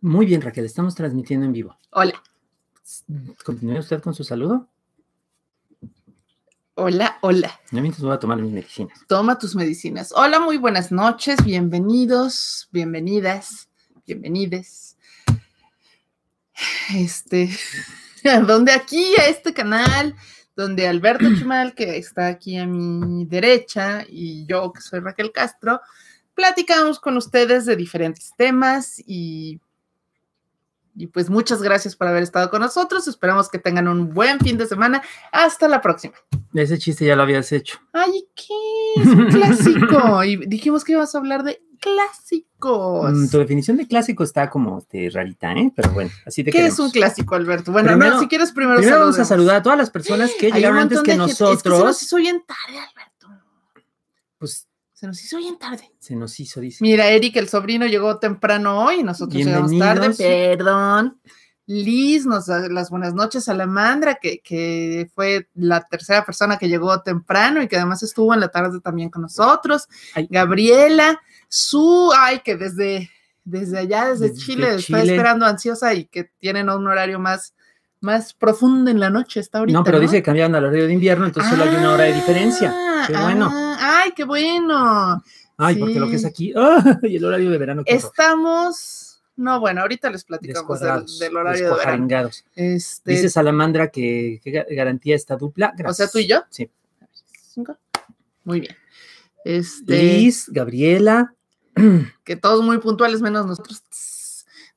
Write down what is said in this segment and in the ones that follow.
Muy bien, Raquel, estamos transmitiendo en vivo. Hola. ¿Continúe usted con su saludo? Hola, hola. No mientras voy a tomar mis medicinas. Toma tus medicinas. Hola, muy buenas noches, bienvenidos, bienvenidas, bienvenides. Este, donde aquí, a este canal, donde Alberto Chimal, que está aquí a mi derecha, y yo, que soy Raquel Castro, platicamos con ustedes de diferentes temas y y pues muchas gracias por haber estado con nosotros. Esperamos que tengan un buen fin de semana. Hasta la próxima. Ese chiste ya lo habías hecho. Ay, ¿qué? clásico. y dijimos que ibas a hablar de clásicos. Mm, tu definición de clásico está como este, rarita, ¿eh? Pero bueno, así te ¿Qué es un clásico, Alberto? Bueno, si quieres primero, primero vamos a saludar a todas las personas que llegaron antes que nosotros. Es que se nos bien tarde, Alberto. Pues, se nos hizo hoy en tarde. Se nos hizo, dice. Mira, Eric, el sobrino llegó temprano hoy, nosotros llegamos tarde, perdón. Liz nos las buenas noches. Salamandra, que, que fue la tercera persona que llegó temprano y que además estuvo en la tarde también con nosotros. Gabriela, su, ay, que desde, desde allá, desde, Chile, está esperando ansiosa y que tienen un horario más, más profundo en la noche, está ahorita. No, pero dice que cambiaron al horario de invierno, entonces solo hay una hora de diferencia. Ah, ay, qué bueno. Ay, porque lo que es aquí, ¡ah! y el horario de verano. Estamos, no, bueno, ahorita les platicamos del, horario de verano. Este... Dice Salamandra que, que, garantía esta dupla. Gracias. O sea, tú y yo. Sí. Muy bien. Este... Liz, Gabriela. Que todos muy puntuales, menos nosotros.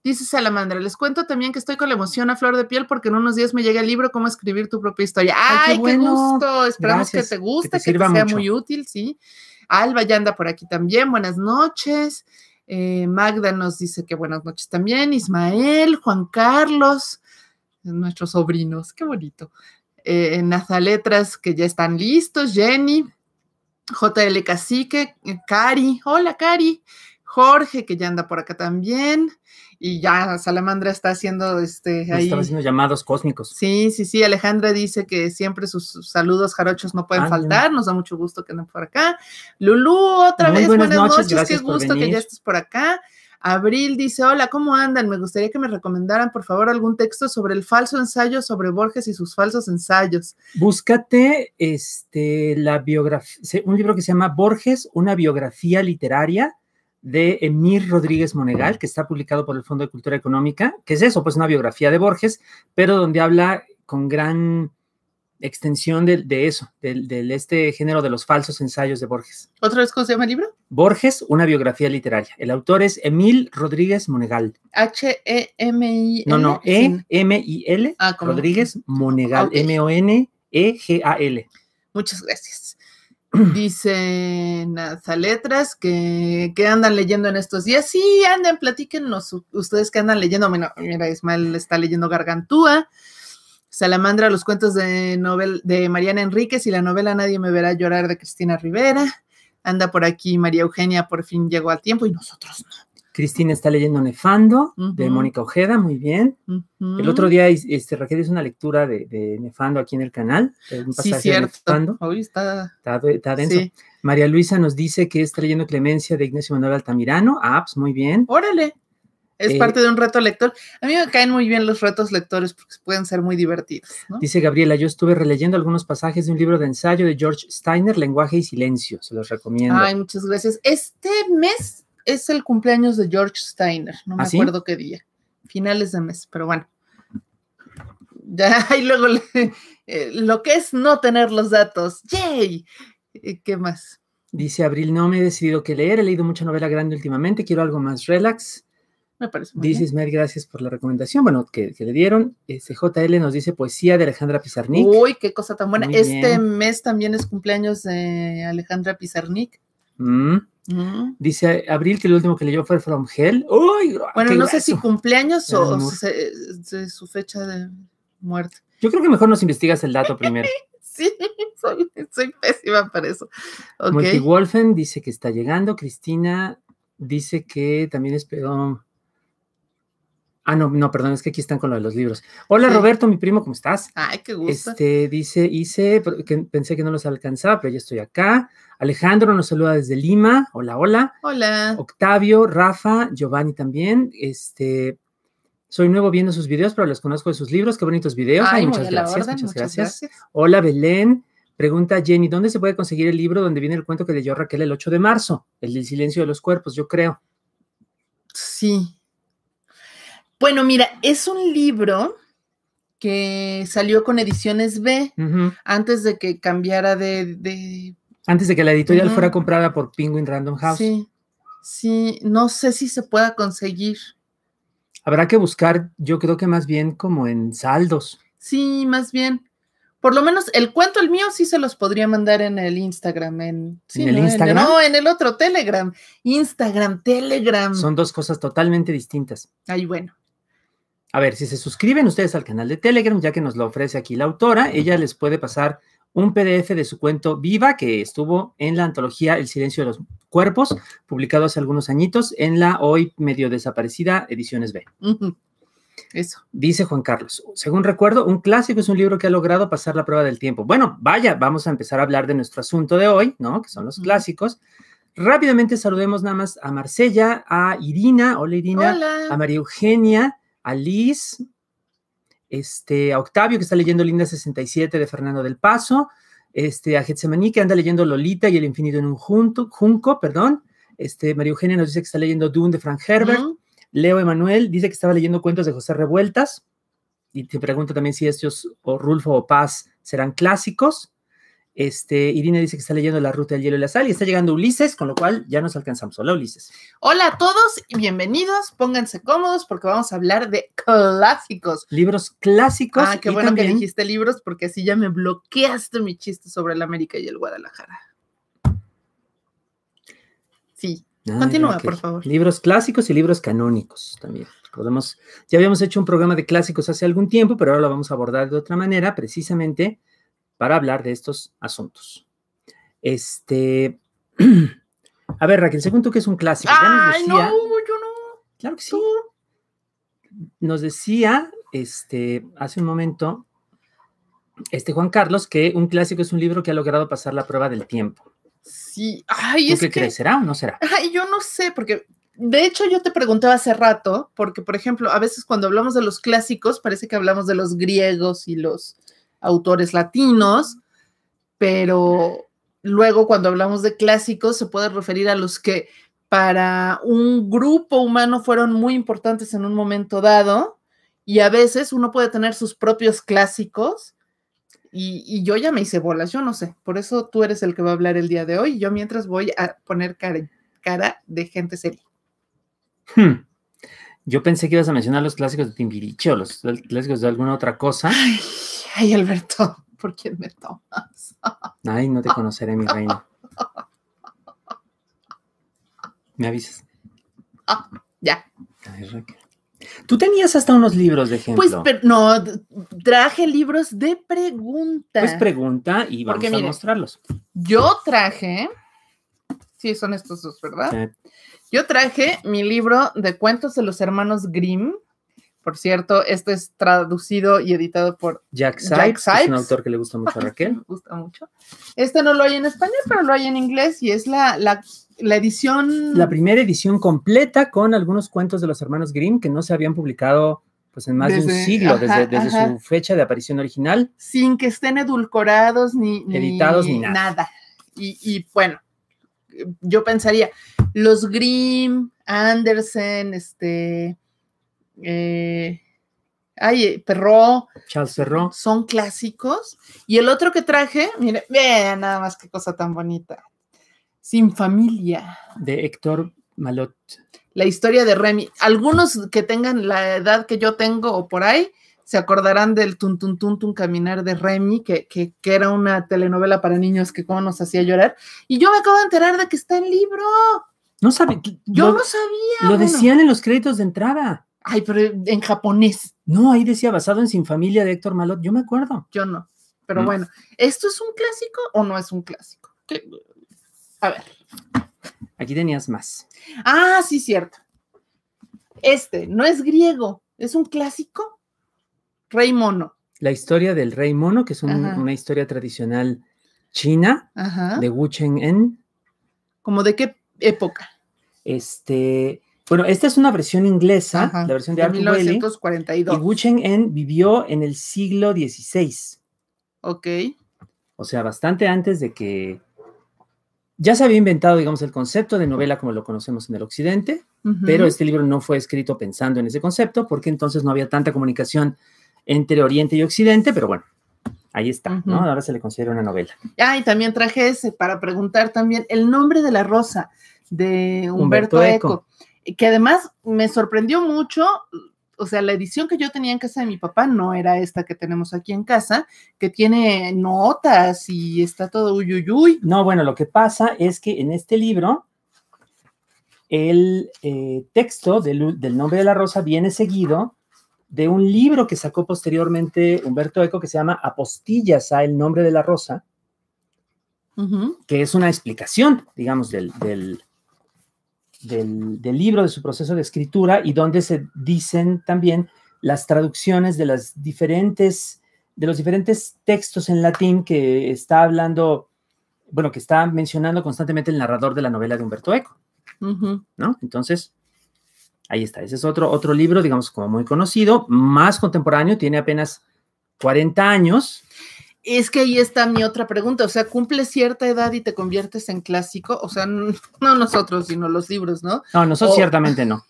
Dice Salamandra, les cuento también que estoy con la emoción a flor de piel porque en unos días me llega el libro Cómo escribir tu propia historia. ¡Ay, qué, gusto! Esperamos que te guste, que, te sea muy útil, ¿sí? Alba ya anda por aquí también, buenas noches. Eh, Magda nos dice que buenas noches también. Ismael, Juan Carlos, nuestros sobrinos, qué bonito. Eh, Letras, que ya están listos. Jenny, JL Cacique, eh, Cari, hola Cari. Jorge, que ya anda por acá también y ya Salamandra está haciendo este ahí. haciendo llamados cósmicos. Sí, sí, sí. Alejandra dice que siempre sus saludos jarochos no pueden ah, faltar. Nos da mucho gusto que anden por acá. Lulú, otra vez, buenas, noches. Qué gusto que ya estés por acá. Abril dice, hola, ¿cómo andan? Me gustaría que me recomendaran, por favor, algún texto sobre el falso ensayo sobre Borges y sus falsos ensayos. Búscate este, la biografía, un libro que se llama Borges, una biografía literaria de Emil Rodríguez Monegal, que está publicado por el Fondo de Cultura Económica, que es eso, pues una biografía de Borges, pero donde habla con gran extensión de, eso, de, este género de los falsos ensayos de Borges. ¿Otra vez cómo se llama el libro? Borges, una biografía literaria. El autor es Emil Rodríguez Monegal. H-E-M-I-L. No, no, E-M-I-L. Ah, Rodríguez Monegal. M-O-N-E-G-A-L. Muchas gracias. Dicen las que, andan leyendo en estos días. Sí, anden, platíquenos ustedes que andan leyendo. Mira, mira Ismael está leyendo Gargantúa, Salamandra, los cuentos de, novel, de Mariana Enríquez y la novela Nadie me verá llorar de Cristina Rivera. Anda por aquí María Eugenia, por fin llegó al tiempo y nosotros no. Cristina está leyendo Nefando de Mónica Ojeda, muy bien. El otro día este, Raquel hizo una lectura de, Nefando aquí en el canal. sí, cierto. está... María Luisa nos dice que está leyendo Clemencia de Ignacio Manuel Altamirano. apps, ah, pues, muy bien. Órale. Es eh, parte de un reto lector. A mí me caen muy bien los retos lectores porque pueden ser muy divertidos. Dice Gabriela, yo estuve releyendo algunos pasajes de un libro de ensayo de George Steiner, Lenguaje y Silencio. Se los recomiendo. Ay, muchas gracias. Este mes es el cumpleaños de George Steiner, no me ¿Ah, acuerdo qué día, finales de mes, pero bueno. Ya, y luego eh, lo que es no tener los datos. ¡Yay! Eh, ¿Qué más? Dice Abril, no me he decidido qué leer, he leído mucha novela grande últimamente, quiero algo más relax. Me parece muy Dice Ismael, gracias por la recomendación, bueno, que, le dieron. Cjl este, nos dice poesía de Alejandra Pizarnik. Uy, qué cosa tan buena. este mes también es cumpleaños de Alejandra Pizarnik. Mm. Dice Abril que el último que leyó fue From Hell. Bueno, no sé si cumpleaños o, su fecha de muerte. Yo creo que mejor nos investigas el dato primero. sí, soy, pésima para eso. Okay. wolfen dice que está llegando. Cristina dice que también esperó Ah, no, no, perdón, es que aquí están con lo de los libros. Hola Roberto, mi primo, ¿cómo estás? Ay, qué gusto. Este, dice, hice, pensé que no los alcanzaba, pero ya estoy acá. Alejandro nos saluda desde Lima. Hola, hola. Hola. Octavio, Rafa, Giovanni también. Este, soy nuevo viendo sus videos, pero los conozco de sus libros. Qué bonitos videos. Ay, muchas, gracias, muchas, gracias, Hola, Belén. Pregunta Jenny, ¿dónde se puede conseguir el libro donde viene el cuento que leyó Raquel el 8 de marzo? El silencio de los cuerpos, yo creo. Sí, bueno, mira, es un libro que salió con ediciones B antes de que cambiara de, Antes de que la editorial fuera comprada por Penguin Random House. Sí, sí, no sé si se pueda conseguir. Habrá que buscar, yo creo que más bien como en saldos. Sí, más bien. Por lo menos el cuento, el mío, sí se los podría mandar en el Instagram. En, el Instagram? no, en el otro, Telegram. Instagram, Telegram. Son dos cosas totalmente distintas. Ay, bueno a ver, si se suscriben ustedes al canal de Telegram, ya que nos lo ofrece aquí la autora, ella les puede pasar un PDF de su cuento Viva, que estuvo en la antología El silencio de los cuerpos, publicado hace algunos añitos en la hoy medio desaparecida Ediciones B. Eso. Dice Juan Carlos, según recuerdo, un clásico es un libro que ha logrado pasar la prueba del tiempo. Bueno, vaya, vamos a empezar a hablar de nuestro asunto de hoy, ¿no? Que son los clásicos. Rápidamente saludemos nada más a Marcella, a Irina, hola Irina, a María Eugenia, a Liz, este, a Octavio, que está leyendo Linda 67 de Fernando del Paso, este, a Getsemaní, que anda leyendo Lolita y El Infinito en un junto, Junco, perdón. Este, María Eugenia nos dice que está leyendo Dune de Frank Herbert. Leo Emanuel dice que estaba leyendo cuentos de José Revueltas. Y te pregunto también si estos o Rulfo o Paz serán clásicos. Este, Irina dice que está leyendo La Ruta del Hielo y la Sal y está llegando Ulises, con lo cual ya nos alcanzamos. Hola, Ulises. Hola a todos y bienvenidos. Pónganse cómodos porque vamos a hablar de clásicos. Libros clásicos. Ah, qué bueno que dijiste libros porque así ya me bloqueaste mi chiste sobre el América y el Guadalajara. Sí. Ah, continúa, por favor. Libros clásicos y libros canónicos también. Podemos, ya habíamos hecho un programa de clásicos hace algún tiempo, pero ahora lo vamos a abordar de otra manera, precisamente para hablar de estos asuntos. Este, a ver, Raquel, según tú que es un clásico. Ay, no, yo no. Claro que sí. Nos decía, este, hace un momento, este Juan Carlos, que un clásico es un libro que ha logrado pasar la prueba del tiempo. Sí, ay, ¿Tú qué que... crees? ¿Será o no será? Ay, yo no sé, porque de hecho, yo te preguntaba hace rato, porque, por ejemplo, a veces cuando hablamos de los clásicos, parece que hablamos de los griegos y los autores latinos, pero luego cuando hablamos de clásicos se puede referir a los que para un grupo humano fueron muy importantes en un momento dado y a veces uno puede tener sus propios clásicos y, yo ya me hice bolas, yo no sé, por eso tú eres el que va a hablar el día de hoy yo mientras voy a poner cara, de gente seria. Hmm. Yo pensé que ibas a mencionar los clásicos de Timbiriche o los clásicos de alguna otra cosa ay Alberto, ¿por quién me tomas? Ay, no te conoceré, mi reina. ¿Me avisas? Ah, ya. Tú tenías hasta unos libros de ejemplo. Pues no, traje libros de preguntas. Pues pregunta y vamos a mostrarlos. Yo traje, sí, son estos dos, ¿verdad? Yo traje mi libro de cuentos de los hermanos Grimm. Por cierto, este es traducido y editado por Jack Sipes, es un autor que le gusta mucho a Raquel. gusta mucho. Este no lo hay en español, pero lo hay en inglés y es la, la, edición... La primera edición completa con algunos cuentos de los hermanos Grimm que no se habían publicado pues en más de un siglo, desde, su fecha de aparición original. Sin que estén edulcorados ni... Editados ni, nada. Y, y bueno, yo pensaría, los Grimm, Andersen, este... Eh, ay, eh, Perro. Charles Perro. Son clásicos. Y el otro que traje, mire, vean nada más qué cosa tan bonita. Sin familia. De Héctor Malot. La historia de Remy. Algunos que tengan la edad que yo tengo o por ahí, se acordarán del Tun Tun Caminar de Remy, que, era una telenovela para niños que cómo nos hacía llorar. Y yo me acabo de enterar de que está en libro. No sabe. Yo no sabía. Lo decían en los créditos de entrada. Ay, pero en japonés. No, ahí decía basado en Sin Familia de Héctor Malot. Yo me acuerdo. Yo no. Pero mm. bueno, ¿esto es un clásico o no es un clásico? A ver. Aquí tenías más. Ah, sí, cierto. Este no es griego, es un clásico. Rey Mono. La historia del Rey Mono, que es una historia tradicional china de Wu Cheng En. ¿Cómo de qué época? Este, bueno, esta es una versión inglesa, la versión de, Arthur 1942. Y y En vivió en el siglo XVI. Ok. O sea, bastante antes de que ya se había inventado, digamos, el concepto de novela como lo conocemos en el Occidente, pero este libro no fue escrito pensando en ese concepto porque entonces no había tanta comunicación entre Oriente y Occidente, pero bueno, ahí está, ¿no? Ahora se le considera una novela. Ah, y también traje ese para preguntar también el nombre de la rosa de Humberto, Eco que además me sorprendió mucho, o sea, la edición que yo tenía en casa de mi papá no era esta que tenemos aquí en casa, que tiene notas y está todo uyuyuy. No, bueno, lo que pasa es que en este libro el eh, texto del, nombre de la rosa viene seguido de un libro que sacó posteriormente Humberto Eco que se llama Apostillas a el nombre de la rosa, que es una explicación, digamos, del del, libro, de su proceso de escritura y donde se dicen también las traducciones de las diferentes de los diferentes textos en latín que está hablando, bueno, que está mencionando constantemente el narrador de la novela de Humberto Eco, ¿no? Entonces, ahí está. Ese es otro, otro libro, digamos, como muy conocido, más contemporáneo, tiene apenas 40 años. Es que ahí está mi otra pregunta, o sea, ¿cumple cierta edad y te conviertes en clásico? O sea, no nosotros, sino los libros, ¿no? No, nosotros ciertamente no.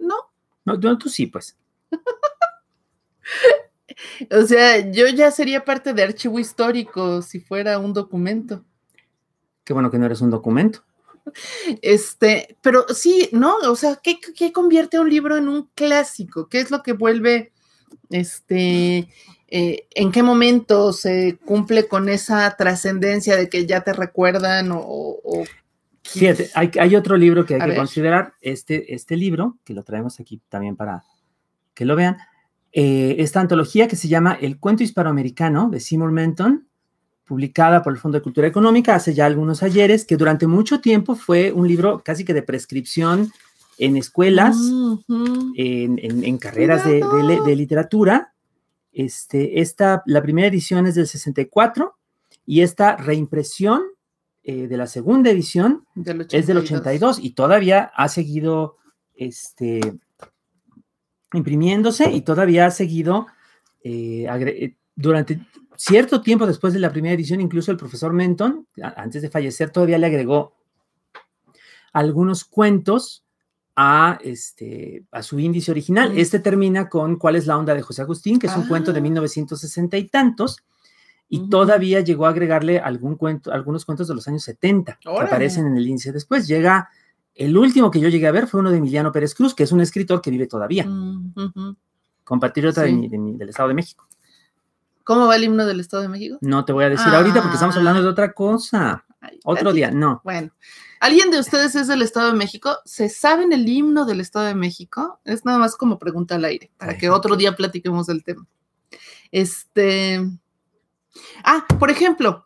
no. No, tú, sí, pues. o sea, yo ya sería parte de archivo histórico si fuera un documento. Qué bueno que no eres un documento. Este, pero sí, ¿no? O sea, ¿qué, ¿qué, convierte un libro en un clásico? ¿Qué es lo que vuelve este eh, en qué momento se cumple con esa trascendencia de que ya te recuerdan o... hay, otro libro que hay que considerar, este, este libro, que lo traemos aquí también para que lo vean, eh, esta antología que se llama El cuento hispanoamericano de Seymour Menton, publicada por el Fondo de Cultura Económica hace ya algunos ayeres, que durante mucho tiempo fue un libro casi que de prescripción en escuelas, en, carreras de, de, literatura, este, esta, la primera edición es del 64 y esta reimpresión eh, de la segunda edición es del 82 y todavía ha seguido este, imprimiéndose y todavía ha seguido eh, eh, durante cierto tiempo después de la primera edición, incluso el profesor Menton, antes de fallecer, todavía le agregó algunos cuentos a, este, a su índice original. Este termina con ¿Cuál es la onda de José Agustín? que es un cuento de 1960 ah. y tantos. Y todavía llegó a agregarle algún cuento, algunos cuentos de los años 70 que aparecen en el índice después. Llega, el último que yo llegué a ver fue uno de Emiliano Pérez Cruz, que es un escritor que vive todavía, mm, Compartir del Estado de México. ¿Cómo va el himno del Estado de México? No te voy a decir ah. ahorita porque estamos hablando de otra cosa. Otro día, no. Bueno, ¿alguien de ustedes es del Estado de México? ¿Se saben el himno del Estado de México? Es nada más como pregunta al aire, para que otro día platiquemos del tema. Este. Ah, por ejemplo.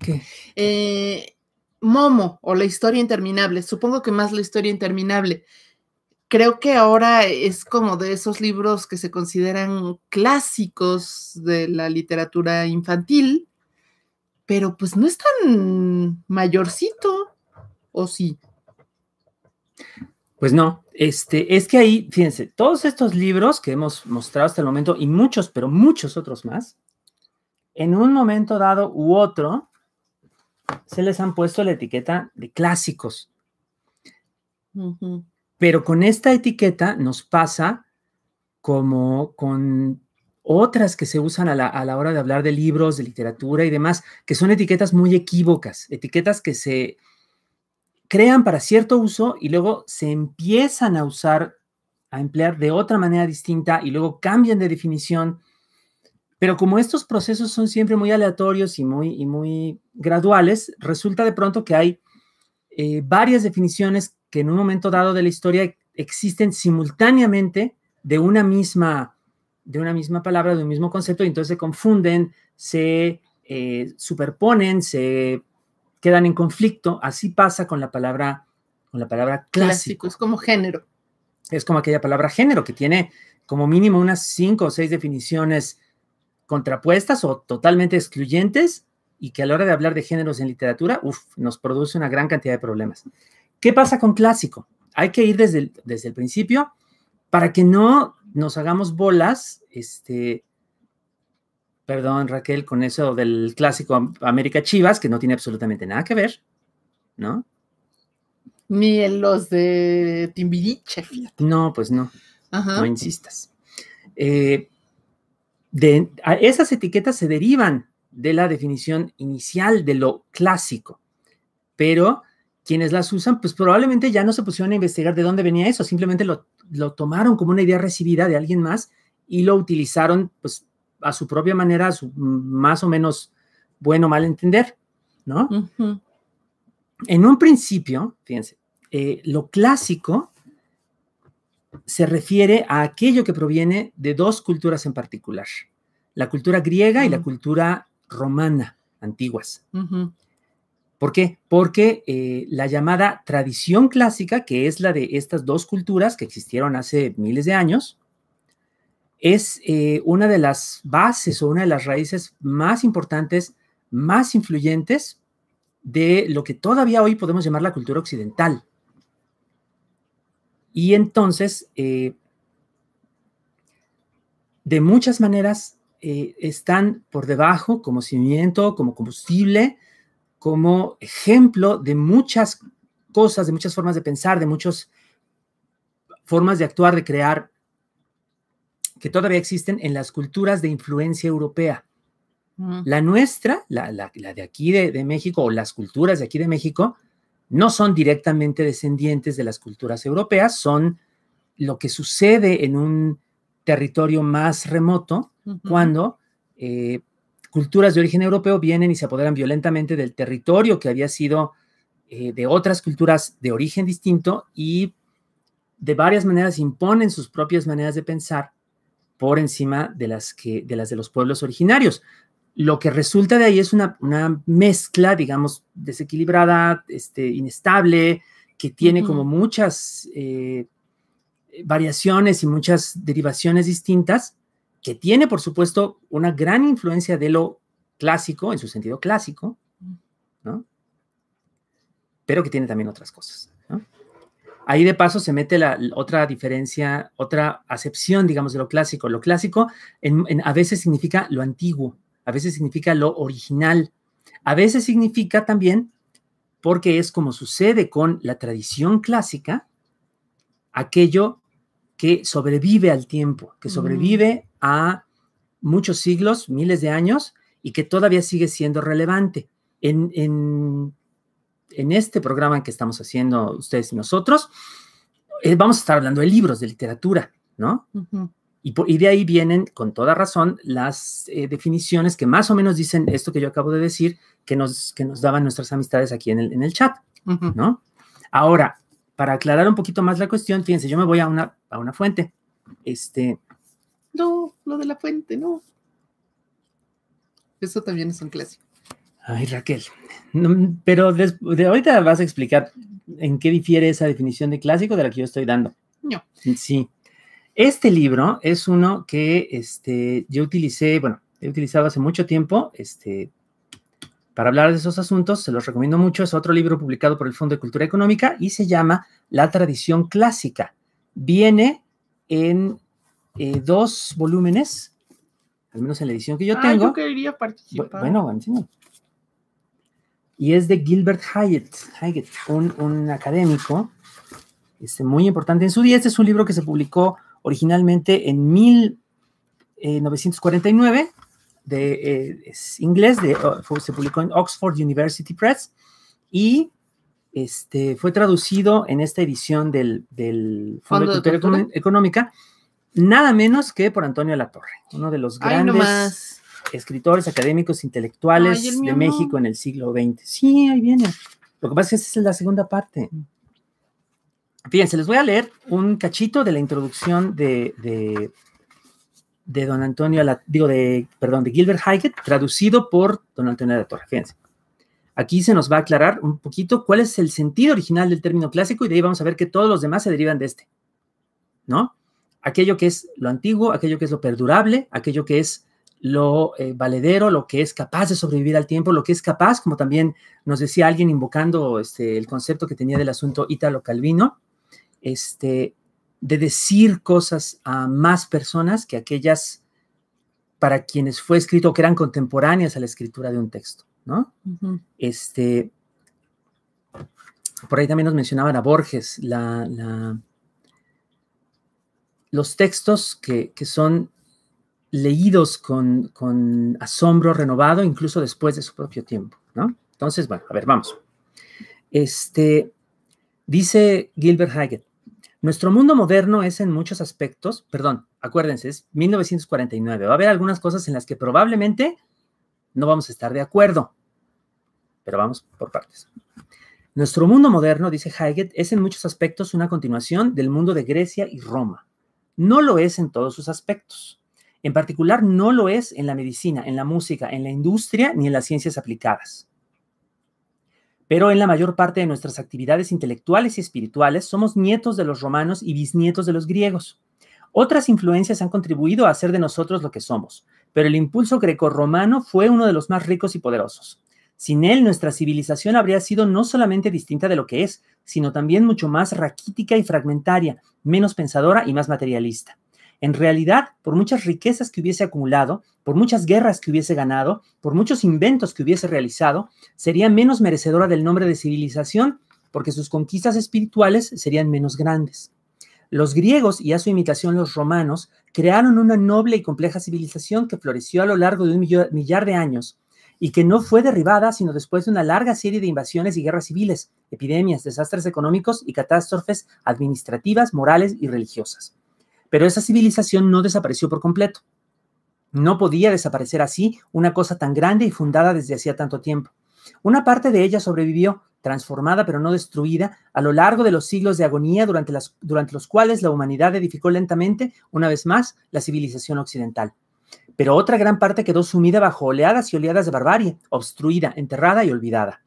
¿Qué? Eh, Momo o la historia interminable. Supongo que más la historia interminable. Creo que ahora es como de esos libros que se consideran clásicos de la literatura infantil pero pues no es tan mayorcito, ¿o sí? Pues no, este, es que ahí, fíjense, todos estos libros que hemos mostrado hasta el momento y muchos, pero muchos otros más, en un momento dado u otro, se les han puesto la etiqueta de clásicos. Pero con esta etiqueta nos pasa como con otras que se usan a la, hora de hablar de libros, de literatura y demás, que son etiquetas muy equívocas, etiquetas que se crean para cierto uso y luego se empiezan a usar, a emplear de otra manera distinta y luego cambian de definición. Pero como estos procesos son siempre muy aleatorios y muy, y muy graduales, resulta de pronto que hay eh, varias definiciones que en un momento dado de la historia existen simultáneamente de una misma de una misma palabra, de un mismo concepto, y entonces se confunden, se eh, superponen, se quedan en conflicto. Así pasa con la palabra, con la palabra clásico. Es como género. Es como aquella palabra género que tiene como mínimo unas cinco o seis definiciones contrapuestas o totalmente excluyentes y que a la hora de hablar de géneros en literatura, uf, nos produce una gran cantidad de problemas. ¿Qué pasa con clásico? Hay que ir desde desde el principio para que no nos hagamos bolas, este, perdón Raquel, con eso del clásico América Chivas, que no tiene absolutamente nada que ver, ¿no? Ni en los de Timbiriche, No, pues no, no insistas. Eh, esas etiquetas se derivan de la definición inicial de lo clásico, pero quienes las usan, pues probablemente ya no se pusieron a investigar de dónde venía eso, simplemente lo lo tomaron como una idea recibida de alguien más y lo utilizaron pues a su propia manera, más o menos bueno mal entender, ¿no? En un principio, fíjense, eh, lo clásico se refiere a aquello que proviene de dos culturas en particular, la cultura griega y la mm. cultura romana antiguas. ¿Por qué? Porque eh, la llamada tradición clásica, que es la de estas dos culturas que existieron hace miles de años, es eh, una de las bases o una de las raíces más importantes, más influyentes de lo que todavía hoy podemos llamar la cultura occidental. Y entonces, eh, de muchas maneras, están por debajo como cimiento, como combustible como ejemplo de muchas cosas, de muchas formas de pensar, de muchas formas de actuar, de crear, que todavía existen en las culturas de influencia europea. La nuestra, la, de aquí de, México, o las culturas de aquí de México, no son directamente descendientes de las culturas europeas, son lo que sucede en un territorio más remoto cuando eh, culturas de origen europeo vienen y se apoderan violentamente del territorio que había sido eh, de otras culturas de origen distinto y de varias maneras imponen sus propias maneras de pensar por encima de las, que, de, las de los pueblos originarios. Lo que resulta de ahí es una, mezcla, digamos, desequilibrada, este, inestable, que tiene como muchas eh, variaciones y muchas derivaciones distintas, que tiene, por supuesto, una gran influencia de lo clásico, en su sentido clásico, ¿no? Pero que tiene también otras cosas. ¿no? Ahí de paso se mete la, otra diferencia, otra acepción, digamos, de lo clásico. Lo clásico a veces significa lo antiguo, a veces significa lo original, a veces significa también, porque es como sucede con la tradición clásica, aquello que sobrevive al tiempo, que mm. sobrevive a muchos siglos, miles de años, y que todavía sigue siendo relevante. En, en, este programa que estamos haciendo ustedes y nosotros, eh, vamos a estar hablando de libros, de literatura, ¿no? y, de ahí vienen, con toda razón, las eh, definiciones que más o menos dicen esto que yo acabo de decir, que nos, que nos daban nuestras amistades aquí en el, en el chat, ¿no? Ahora, para aclarar un poquito más la cuestión, fíjense, yo me voy a una, a una fuente. Este, no, lo de la fuente, no. Eso también es un clásico. Ay, Raquel, pero ahorita vas a explicar en qué difiere esa definición de clásico de la que yo estoy dando. No. Sí. Este libro es uno que este, yo utilicé, bueno, he utilizado hace mucho tiempo, este, para hablar de esos asuntos, se los recomiendo mucho. Es otro libro publicado por el Fondo de Cultura Económica y se llama La tradición clásica. Viene en eh, dos volúmenes, al menos en la edición que yo ah, tengo. Yo quería participar. Bueno, bueno, Y es de Gilbert Hayet, un, académico este, muy importante en su día. Este es un libro que se publicó originalmente en 1949 de, eh, es inglés, de, oh, se publicó en Oxford University Press y este, fue traducido en esta edición del, del Fondo, de Cultura, Económica, nada menos que por Antonio Latorre, uno de los grandes escritores, académicos, intelectuales de México en el siglo XX. Sí, ahí viene. Lo que pasa es que esa es la segunda parte. Fíjense, les voy a leer un cachito de la introducción de de Don Antonio, digo, de, perdón, de Gilbert heiget traducido por Don Antonio de la Torre. Aquí se nos va a aclarar un poquito cuál es el sentido original del término clásico y de ahí vamos a ver que todos los demás se derivan de este, ¿no? Aquello que es lo antiguo, aquello que es lo perdurable, aquello que es lo eh, valedero, lo que es capaz de sobrevivir al tiempo, lo que es capaz, como también nos decía alguien invocando este, el concepto que tenía del asunto Ítalo Calvino, este, de decir cosas a más personas que aquellas para quienes fue escrito que eran contemporáneas a la escritura de un texto, ¿no? Este, por ahí también nos mencionaban a Borges, los textos que, son leídos con, asombro renovado, incluso después de su propio tiempo, Entonces, bueno, a ver, vamos. Este, dice Gilbert Haggett, nuestro mundo moderno es en muchos aspectos, perdón, acuérdense, es 1949. Va a haber algunas cosas en las que probablemente no vamos a estar de acuerdo, pero vamos por partes. Nuestro mundo moderno, dice Heidegger, es en muchos aspectos una continuación del mundo de Grecia y Roma. No lo es en todos sus aspectos. En particular, no lo es en la medicina, en la música, en la industria ni en las ciencias aplicadas. Pero en la mayor parte de nuestras actividades intelectuales y espirituales somos nietos de los romanos y bisnietos de los griegos. Otras influencias han contribuido a hacer de nosotros lo que somos, pero el impulso grecorromano fue uno de los más ricos y poderosos. Sin él, nuestra civilización habría sido no solamente distinta de lo que es, sino también mucho más raquítica y fragmentaria, menos pensadora y más materialista. En realidad, por muchas riquezas que hubiese acumulado, por muchas guerras que hubiese ganado, por muchos inventos que hubiese realizado, sería menos merecedora del nombre de civilización porque sus conquistas espirituales serían menos grandes. Los griegos y a su imitación los romanos crearon una noble y compleja civilización que floreció a lo largo de un millar de años y que no fue derribada sino después de una larga serie de invasiones y guerras civiles, epidemias, desastres económicos y catástrofes administrativas, morales y religiosas. Pero esa civilización no desapareció por completo. No podía desaparecer así una cosa tan grande y fundada desde hacía tanto tiempo. Una parte de ella sobrevivió, transformada pero no destruida, a lo largo de los siglos de agonía durante, durante los cuales la humanidad edificó lentamente, una vez más, la civilización occidental. Pero otra gran parte quedó sumida bajo oleadas y oleadas de barbarie, obstruida, enterrada y olvidada.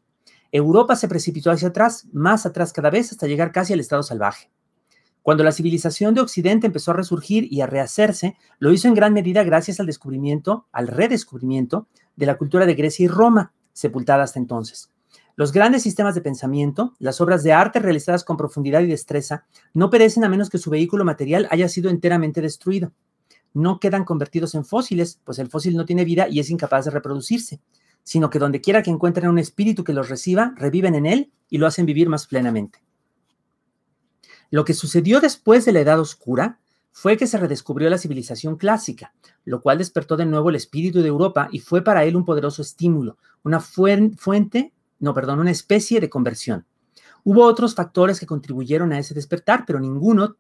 Europa se precipitó hacia atrás, más atrás cada vez, hasta llegar casi al estado salvaje. Cuando la civilización de Occidente empezó a resurgir y a rehacerse, lo hizo en gran medida gracias al descubrimiento, al redescubrimiento de la cultura de Grecia y Roma, sepultada hasta entonces. Los grandes sistemas de pensamiento, las obras de arte realizadas con profundidad y destreza, no perecen a menos que su vehículo material haya sido enteramente destruido. No quedan convertidos en fósiles, pues el fósil no tiene vida y es incapaz de reproducirse, sino que donde quiera que encuentren un espíritu que los reciba, reviven en él y lo hacen vivir más plenamente. Lo que sucedió después de la Edad Oscura fue que se redescubrió la civilización clásica, lo cual despertó de nuevo el espíritu de Europa y fue para él un poderoso estímulo, una fuente, no, perdón, una especie de conversión. Hubo otros factores que contribuyeron a ese despertar, pero ninguno,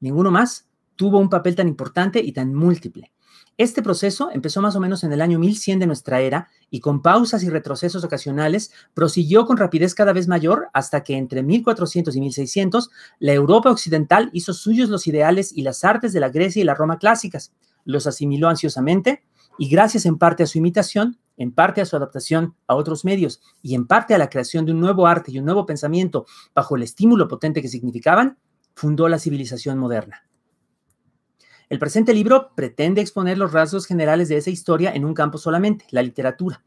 ninguno más, tuvo un papel tan importante y tan múltiple. Este proceso empezó más o menos en el año 1100 de nuestra era y con pausas y retrocesos ocasionales prosiguió con rapidez cada vez mayor hasta que entre 1400 y 1600 la Europa occidental hizo suyos los ideales y las artes de la Grecia y la Roma clásicas, los asimiló ansiosamente y gracias en parte a su imitación, en parte a su adaptación a otros medios y en parte a la creación de un nuevo arte y un nuevo pensamiento bajo el estímulo potente que significaban, fundó la civilización moderna. El presente libro pretende exponer los rasgos generales de esa historia en un campo solamente, la literatura.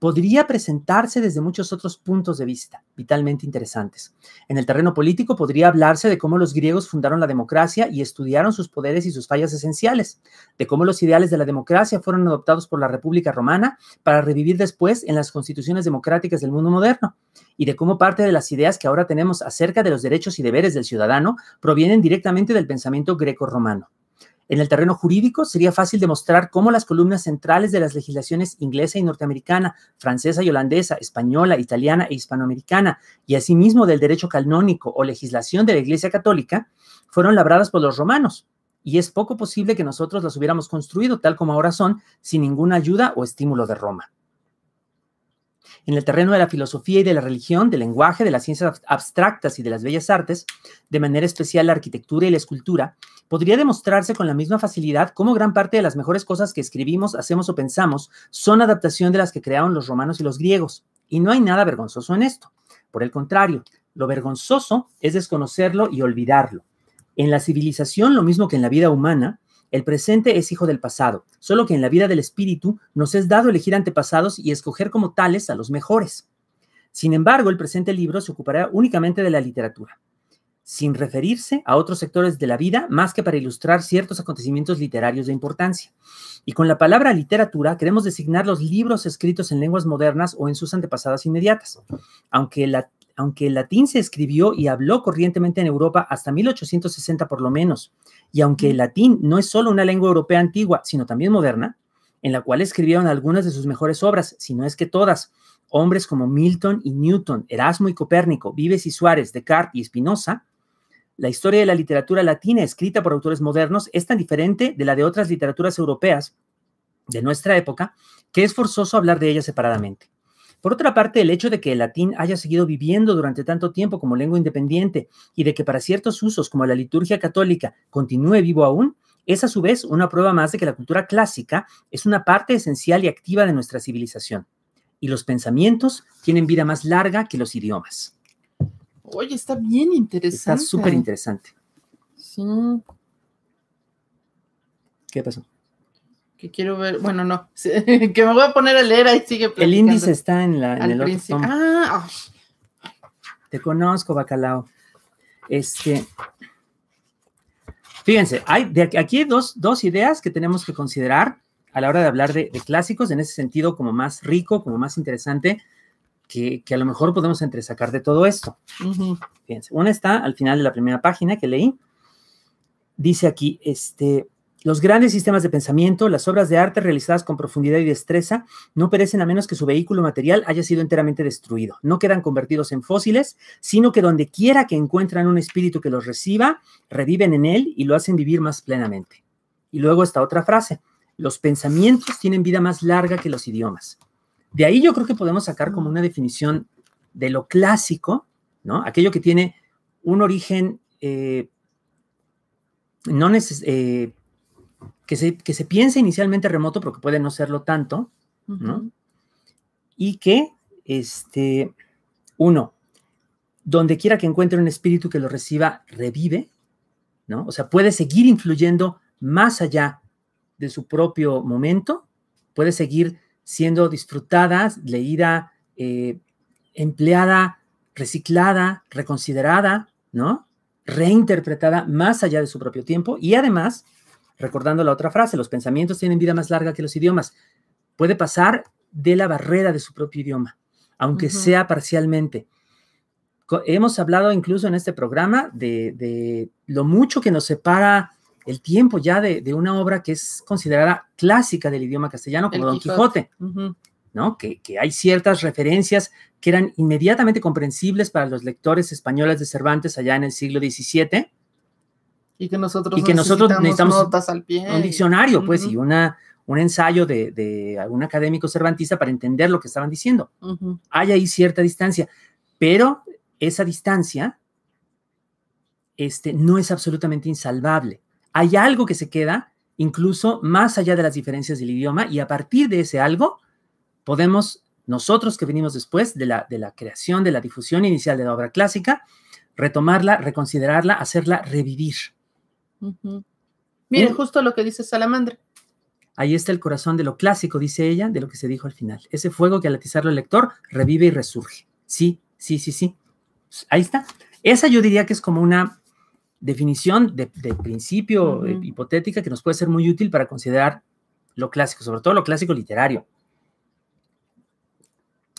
Podría presentarse desde muchos otros puntos de vista, vitalmente interesantes. En el terreno político podría hablarse de cómo los griegos fundaron la democracia y estudiaron sus poderes y sus fallas esenciales, de cómo los ideales de la democracia fueron adoptados por la República Romana para revivir después en las constituciones democráticas del mundo moderno, y de cómo parte de las ideas que ahora tenemos acerca de los derechos y deberes del ciudadano provienen directamente del pensamiento greco-romano. En el terreno jurídico, sería fácil demostrar cómo las columnas centrales de las legislaciones inglesa y norteamericana, francesa y holandesa, española, italiana e hispanoamericana, y asimismo del derecho canónico o legislación de la Iglesia Católica, fueron labradas por los romanos. Y es poco posible que nosotros las hubiéramos construido tal como ahora son, sin ninguna ayuda o estímulo de Roma. En el terreno de la filosofía y de la religión, del lenguaje, de las ciencias abstractas y de las bellas artes, de manera especial la arquitectura y la escultura, podría demostrarse con la misma facilidad cómo gran parte de las mejores cosas que escribimos, hacemos o pensamos son adaptación de las que crearon los romanos y los griegos. Y no hay nada vergonzoso en esto. Por el contrario, lo vergonzoso es desconocerlo y olvidarlo. En la civilización, lo mismo que en la vida humana, el presente es hijo del pasado, solo que en la vida del espíritu nos es dado elegir antepasados y escoger como tales a los mejores. Sin embargo, el presente libro se ocupará únicamente de la literatura, sin referirse a otros sectores de la vida más que para ilustrar ciertos acontecimientos literarios de importancia. Y con la palabra literatura queremos designar los libros escritos en lenguas modernas o en sus antepasadas inmediatas, aunque la aunque el latín se escribió y habló corrientemente en Europa hasta 1860 por lo menos, y aunque el latín no es solo una lengua europea antigua, sino también moderna, en la cual escribieron algunas de sus mejores obras, si no es que todas, hombres como Milton y Newton, Erasmo y Copérnico, Vives y Suárez, Descartes y Spinoza, la historia de la literatura latina escrita por autores modernos es tan diferente de la de otras literaturas europeas de nuestra época que es forzoso hablar de ella separadamente. Por otra parte, el hecho de que el latín haya seguido viviendo durante tanto tiempo como lengua independiente y de que para ciertos usos como la liturgia católica continúe vivo aún, es a su vez una prueba más de que la cultura clásica es una parte esencial y activa de nuestra civilización. Y los pensamientos tienen vida más larga que los idiomas. Oye, está bien interesante. Está súper interesante. Sí. ¿Qué pasó? que quiero ver, bueno, no, que me voy a poner a leer, ahí sigue platicando. El índice está en, la, en el otro ah, Te conozco, bacalao. Este, fíjense, hay aquí hay dos, dos ideas que tenemos que considerar a la hora de hablar de, clásicos, en ese sentido como más rico, como más interesante, que, a lo mejor podemos entresacar de todo esto. Fíjense, una está al final de la primera página que leí, dice aquí, este, los grandes sistemas de pensamiento, las obras de arte realizadas con profundidad y destreza, no perecen a menos que su vehículo material haya sido enteramente destruido. No quedan convertidos en fósiles, sino que donde quiera que encuentran un espíritu que los reciba, reviven en él y lo hacen vivir más plenamente. Y luego está otra frase, los pensamientos tienen vida más larga que los idiomas. De ahí yo creo que podemos sacar como una definición de lo clásico, ¿no? Aquello que tiene un origen eh, no necesariamente... Eh, que se, que piense inicialmente remoto, porque puede no serlo tanto, ¿no? Y que, este, uno, donde quiera que encuentre un espíritu que lo reciba, revive, ¿no? O sea, puede seguir influyendo más allá de su propio momento, puede seguir siendo disfrutada, leída, eh, empleada, reciclada, reconsiderada, ¿no? Reinterpretada más allá de su propio tiempo y además Recordando la otra frase, los pensamientos tienen vida más larga que los idiomas. Puede pasar de la barrera de su propio idioma, aunque sea parcialmente. Hemos hablado incluso en este programa de, lo mucho que nos separa el tiempo ya de, una obra que es considerada clásica del idioma castellano, como Don Quijote, ¿no? Que, que, hay ciertas referencias que eran inmediatamente comprensibles para los lectores españoles de Cervantes allá en el siglo XVII, y que nosotros, necesitamos, Un diccionario, pues, y una, un ensayo de, algún académico cervantista para entender lo que estaban diciendo. Hay ahí cierta distancia, pero esa distancia este, no es absolutamente insalvable. Hay algo que se queda incluso más allá de las diferencias del idioma y a partir de ese algo podemos, nosotros que venimos después de la, de la creación, de la difusión inicial de la obra clásica, retomarla, reconsiderarla, hacerla revivir. Miren, justo lo que dice Salamandra. Ahí está el corazón de lo clásico, dice ella, de lo que se dijo al final. Ese fuego que al atizarlo el lector revive y resurge. Sí, sí, sí, sí. Ahí está. Esa yo diría que es como una definición de, principio eh, hipotética que nos puede ser muy útil para considerar lo clásico, sobre todo lo clásico literario.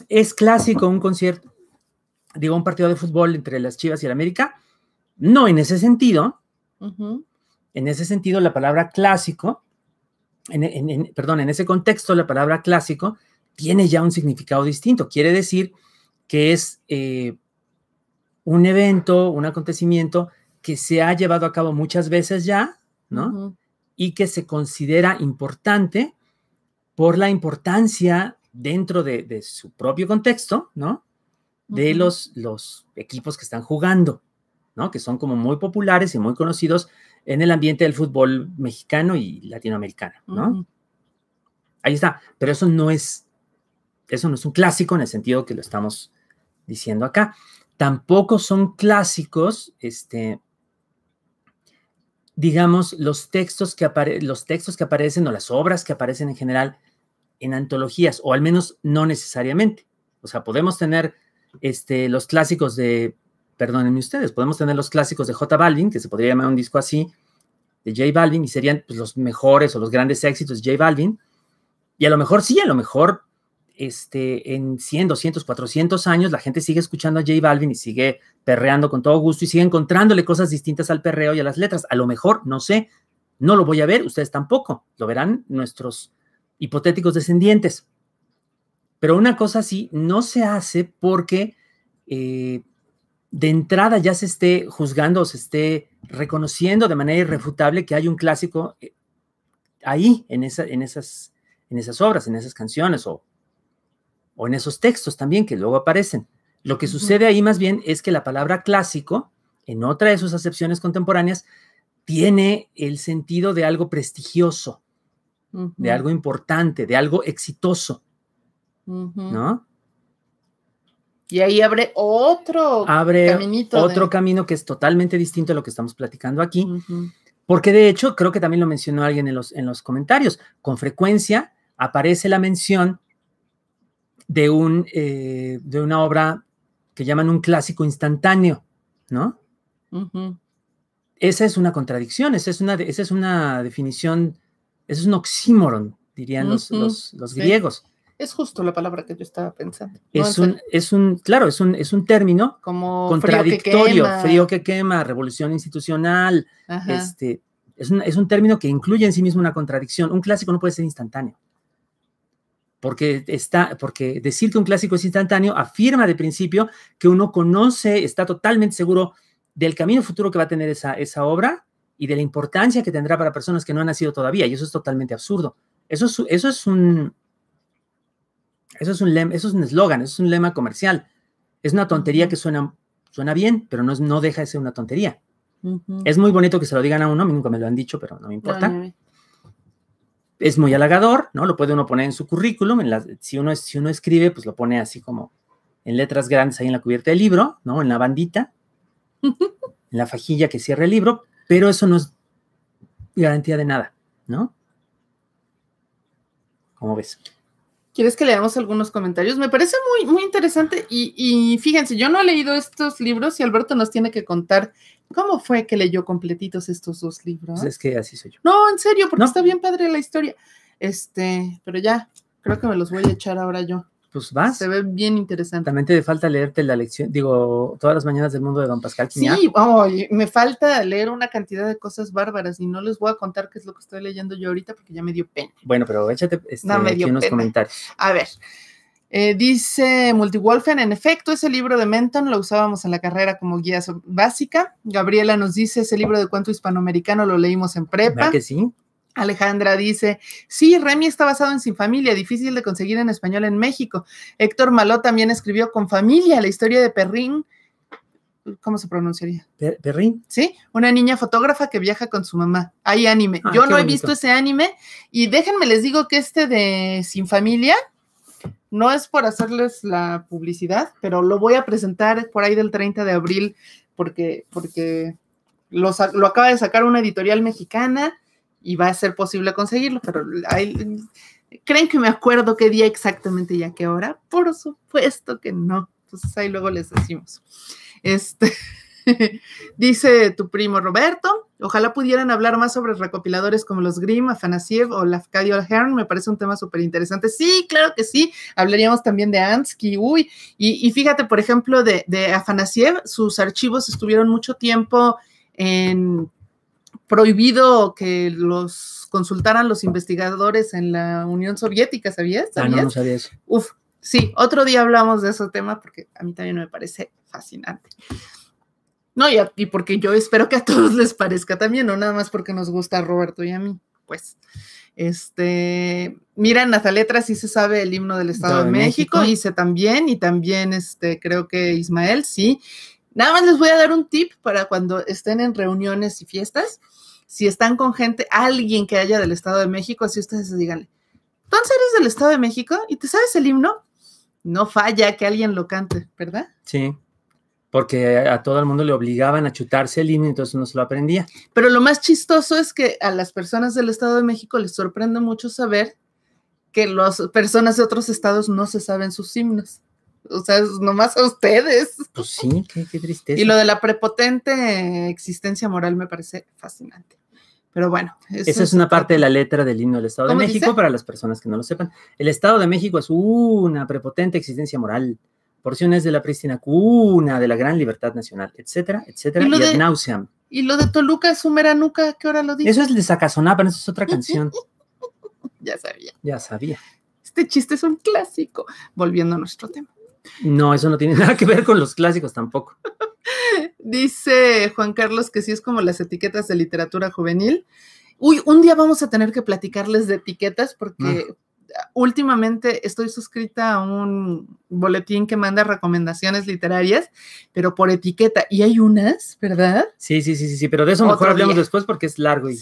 ¿Es clásico un concierto, digo, un partido de fútbol entre las Chivas y el América? No en ese sentido, en ese sentido, la palabra clásico, en, perdón, en ese contexto, la palabra clásico tiene ya un significado distinto. Quiere decir que es eh, un evento, un acontecimiento que se ha llevado a cabo muchas veces ya, ¿no? Y que se considera importante por la importancia dentro de, su propio contexto, ¿no? De los, los equipos que están jugando, ¿no? Que son como muy populares y muy conocidos en el ambiente del fútbol mexicano y latinoamericano, ¿no? Ahí está, pero eso no es, eso no es un clásico en el sentido que lo estamos diciendo acá. Tampoco son clásicos, este, digamos, los textos que, aparecen, los textos que aparecen o las obras que aparecen en general en antologías, o al menos no necesariamente. O sea, podemos tener este, los clásicos de perdónenme ustedes, podemos tener los clásicos de J Balvin, que se podría llamar un disco así, de J Balvin, y serían pues, los mejores o los grandes éxitos de J Balvin. Y a lo mejor sí, a lo mejor este, en 100, 200, 400 años la gente sigue escuchando a J Balvin y sigue perreando con todo gusto y sigue encontrándole cosas distintas al perreo y a las letras. A lo mejor, no sé, no lo voy a ver, ustedes tampoco, lo verán nuestros hipotéticos descendientes. Pero una cosa así no se hace porque... Eh, de entrada ya se esté juzgando o se esté reconociendo de manera irrefutable que hay un clásico eh, ahí, en, esas, obras, en esas canciones o, en esos textos también que luego aparecen. Lo que sucede ahí más bien es que la palabra clásico, en otra de sus acepciones contemporáneas, tiene el sentido de algo prestigioso, de algo importante, de algo exitoso, ¿no? Y ahí abre otro abre Otro camino que es totalmente distinto a lo que estamos platicando aquí. Porque de hecho, creo que también lo mencionó alguien en los, en los comentarios. Con frecuencia aparece la mención de, un, eh, de una obra que llaman un clásico instantáneo, ¿no? Esa es una contradicción, esa es una, esa es una definición, eso es un oxímoron, dirían los, griegos. Es justo la palabra que yo estaba pensando. Es, un, claro, es un, término Como contradictorio, frío que quema, revolución institucional, este, es un, término que incluye en sí mismo una contradicción. Un clásico no puede ser instantáneo. Porque, está, porque decir que un clásico es instantáneo afirma de principio que uno conoce, está totalmente seguro del camino futuro que va a tener esa, esa obra y de la importancia que tendrá para personas que no han nacido todavía. Y eso es totalmente absurdo. Eso eso es un, eso es un eso es un eslogan, eso es un lema comercial. Es una tontería que suena, suena bien, pero no, no deja de ser una tontería. Es muy bonito que se lo digan a uno, a mí nunca me lo han dicho, pero no me importa. es muy halagador, ¿no? Lo puede uno poner en su currículum, si, uno, si uno escribe, pues lo pone así como en letras grandes ahí en la cubierta del libro, ¿no? En la bandita, en la fajilla que cierra el libro, pero eso no es garantía de nada, ¿no? ¿Cómo ves? ¿Quieres que leamos algunos comentarios? Me parece muy, muy interesante y, fíjense, yo no he leído estos libros y Alberto nos tiene que contar cómo fue que leyó completitos estos dos libros. Pues es que así soy yo. No, en serio, porque está bien padre la historia. Este, pero ya, creo que me los voy a echar ahora yo pues vas. Se ve bien interesante. También te falta leerte la lección, digo, todas las mañanas del mundo de Don Pascal Sí, me falta leer una cantidad de cosas bárbaras y no les voy a contar qué es lo que estoy leyendo yo ahorita porque ya me dio pena. Bueno, pero échate este, unos comentarios. A ver. Eh, dice Multiwolfen, en efecto, ese libro de Menton lo usábamos en la carrera como guía básica. Gabriela nos dice, ese libro de cuento hispanoamericano lo leímos en prepa. que sí? Alejandra dice, sí, Remy está basado en Sin Familia, difícil de conseguir en español en México. Héctor Maló también escribió Con Familia, la historia de Perrín. ¿Cómo se pronunciaría? Perrin Perrín. Sí, una niña fotógrafa que viaja con su mamá. Hay anime. Ah, Yo no he visto ese anime y déjenme les digo que este de Sin Familia, no es por hacerles la publicidad, pero lo voy a presentar por ahí del 30 de abril porque, porque lo acaba de sacar una editorial mexicana y va a ser posible conseguirlo, pero ¿creen que me acuerdo qué día exactamente y a qué hora? Por supuesto que no. Entonces ahí luego les decimos. Este, dice tu primo Roberto, ojalá pudieran hablar más sobre recopiladores como los Grimm, Afanasiev o Lafcadio Alhern, me parece un tema súper interesante. Sí, claro que sí, hablaríamos también de Ansky, uy, y, fíjate, por ejemplo, de, de Afanasiev, sus archivos estuvieron mucho tiempo en prohibido que los consultaran los investigadores en la Unión Soviética, ah, ¿sabías? sabía eso. Uf, sí, otro día hablamos de ese tema porque a mí también me parece fascinante. No, y, porque yo espero que a todos les parezca también, no nada más porque nos gusta a Roberto y a mí, pues. Este, mira, en las letras sí se sabe el himno del Estado de, México, hice también, y también este, creo que Ismael, sí. Nada más les voy a dar un tip para cuando estén en reuniones y fiestas. Si están con gente, alguien que haya del Estado de México, así ustedes díganle, ¿tú eres del Estado de México y te sabes el himno, no falla que alguien lo cante, ¿verdad? Sí, porque a todo el mundo le obligaban a chutarse el himno, y entonces uno se lo aprendía. Pero lo más chistoso es que a las personas del Estado de México les sorprende mucho saber que las personas de otros estados no se saben sus himnos. O sea, nomás a ustedes. Pues sí, qué, tristeza. Y lo de la prepotente existencia moral me parece fascinante. Pero bueno. Esa es, una parte de la letra del himno del Estado de México, para las personas que no lo sepan. El Estado de México es una prepotente existencia moral, porciones de la prístina cuna, de la gran libertad nacional, etcétera, etcétera, y, lo y lo de Toluca es Nuca, ¿qué hora lo dice? Eso es de Sacazonapan, eso es otra canción. ya sabía. Ya sabía. Este chiste es un clásico. Volviendo a nuestro tema. No, eso no tiene nada que ver con los clásicos tampoco. Dice Juan Carlos que sí es como las etiquetas de literatura juvenil. Uy, un día vamos a tener que platicarles de etiquetas porque, ah últimamente estoy suscrita a un boletín que manda recomendaciones literarias, pero por etiqueta. Y hay unas, ¿verdad? Sí, sí, sí, sí, sí pero de eso mejor hablemos después porque es largo y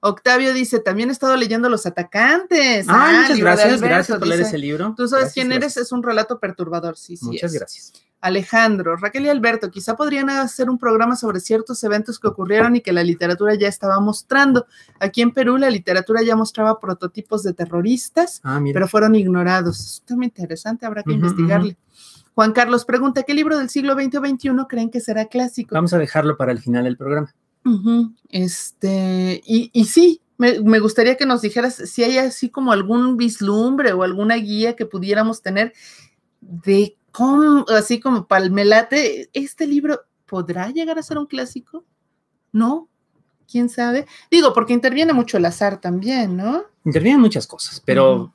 Octavio dice, también he estado leyendo Los Atacantes. Ah, muchas gracias, gracias por leer ese libro. Tú sabes quién eres, es un relato perturbador, sí, sí. Muchas gracias. Alejandro, Raquel y Alberto, quizá podrían hacer un programa sobre ciertos eventos que ocurrieron y que la literatura ya estaba mostrando. Aquí en Perú la literatura ya mostraba prototipos de terroristas, ah, pero fueron ignorados. interesante, habrá que investigarle. Juan Carlos pregunta, ¿qué libro del siglo XX o XXI creen que será clásico? Vamos a dejarlo para el final del programa. Este, y, y sí, me, me, gustaría que nos dijeras si hay así como algún vislumbre o alguna guía que pudiéramos tener de así como palmelate, este libro podrá llegar a ser un clásico? No, quién sabe. Digo, porque interviene mucho el azar también, ¿no? Intervienen muchas cosas, pero.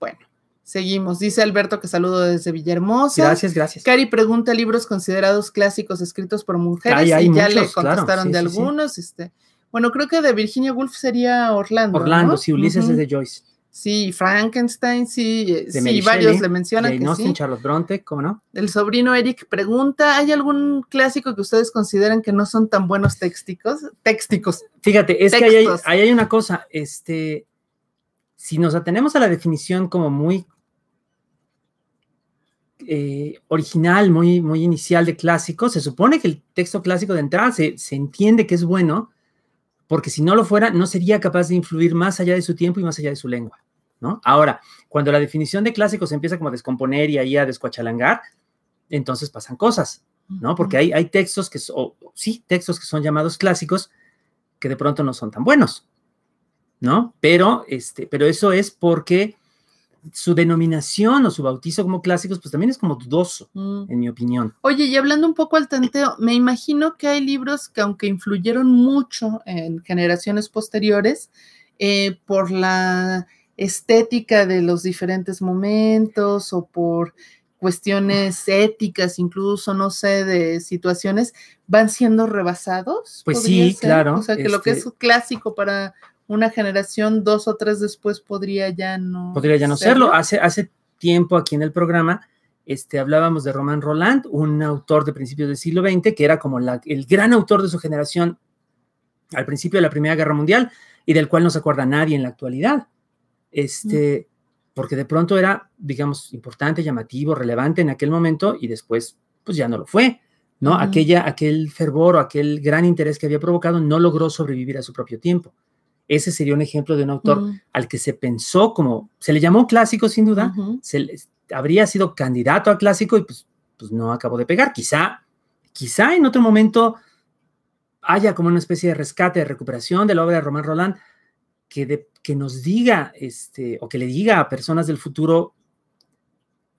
Bueno, seguimos. Dice Alberto que saludo desde Villahermosa. Gracias, gracias. Cari pregunta libros considerados clásicos escritos por mujeres. y ya le contestaron de algunos. Este, bueno, creo que de Virginia Woolf sería Orlando. Orlando, y si Ulises es de Joyce. Sí, Frankenstein, sí, eh, sí varios le mencionan. no que Bronte, ¿cómo no? El sobrino Eric pregunta, ¿hay algún clásico que ustedes consideran que no son tan buenos textos Téxticos. Fíjate, es que ahí hay, una cosa, este, si nos atenemos a la definición como muy eh, original, muy, muy inicial de clásico, se supone que el texto clásico de entrada se entiende que es bueno, porque si no lo fuera, no sería capaz de influir más allá de su tiempo y más allá de su lengua. ¿no? Ahora, cuando la definición de clásico se empieza como a descomponer y ahí a descuachalangar, entonces pasan cosas, ¿no? Porque hay, hay textos que, son, sí, textos que son llamados clásicos que de pronto no son tan buenos, ¿no? Pero, este, pero eso es porque su denominación o su bautizo como clásicos, pues también es como dudoso, mm. en mi opinión. Oye, y hablando un poco al tanteo, me imagino que hay libros que aunque influyeron mucho en generaciones posteriores, eh, por la estética de los diferentes momentos o por cuestiones éticas, incluso, no sé, de situaciones, van siendo rebasados. Pues sí, claro. O sea, que lo que es este clásico para una generación, dos o tres después, podría ya no. Podría ya no serlo. Hace, hace tiempo aquí en el programa. Este, hablábamos de Román Roland, un autor de principios del siglo XX, que era como el gran autor de su generación al principio de la Primera Guerra Mundial y del cual no se acuerda nadie en la actualidad este, porque de pronto era, digamos, importante, llamativo, relevante en aquel momento y después, pues ya no lo fue, ¿no? Aquella, aquel fervor o aquel gran interés que había provocado no logró sobrevivir a su propio tiempo. Ese sería un ejemplo de un autor al que se pensó como, se le llamó clásico sin duda, se habría sido candidato a clásico y pues, pues no acabó de pegar. Quizá, quizá en otro momento haya como una especie de rescate, de recuperación de la obra de Román Roland, que, nos diga, este, o que le diga a personas del futuro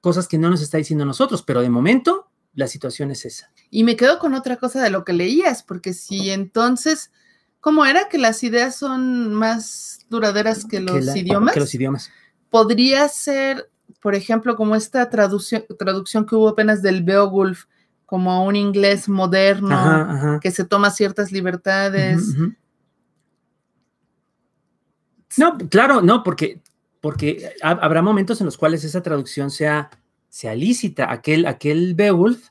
cosas que no nos está diciendo nosotros, pero de momento la situación es esa. Y me quedo con otra cosa de lo que leías, porque si entonces, ¿cómo era que las ideas son más duraderas que los idiomas? Que los idiomas. Podría ser, por ejemplo, como esta traducción, traducción que hubo apenas del Beowulf, como un inglés moderno que se toma ciertas libertades. No, claro, no, porque, porque habrá momentos en los cuales esa traducción sea, sea lícita. Aquel, aquel Beowulf,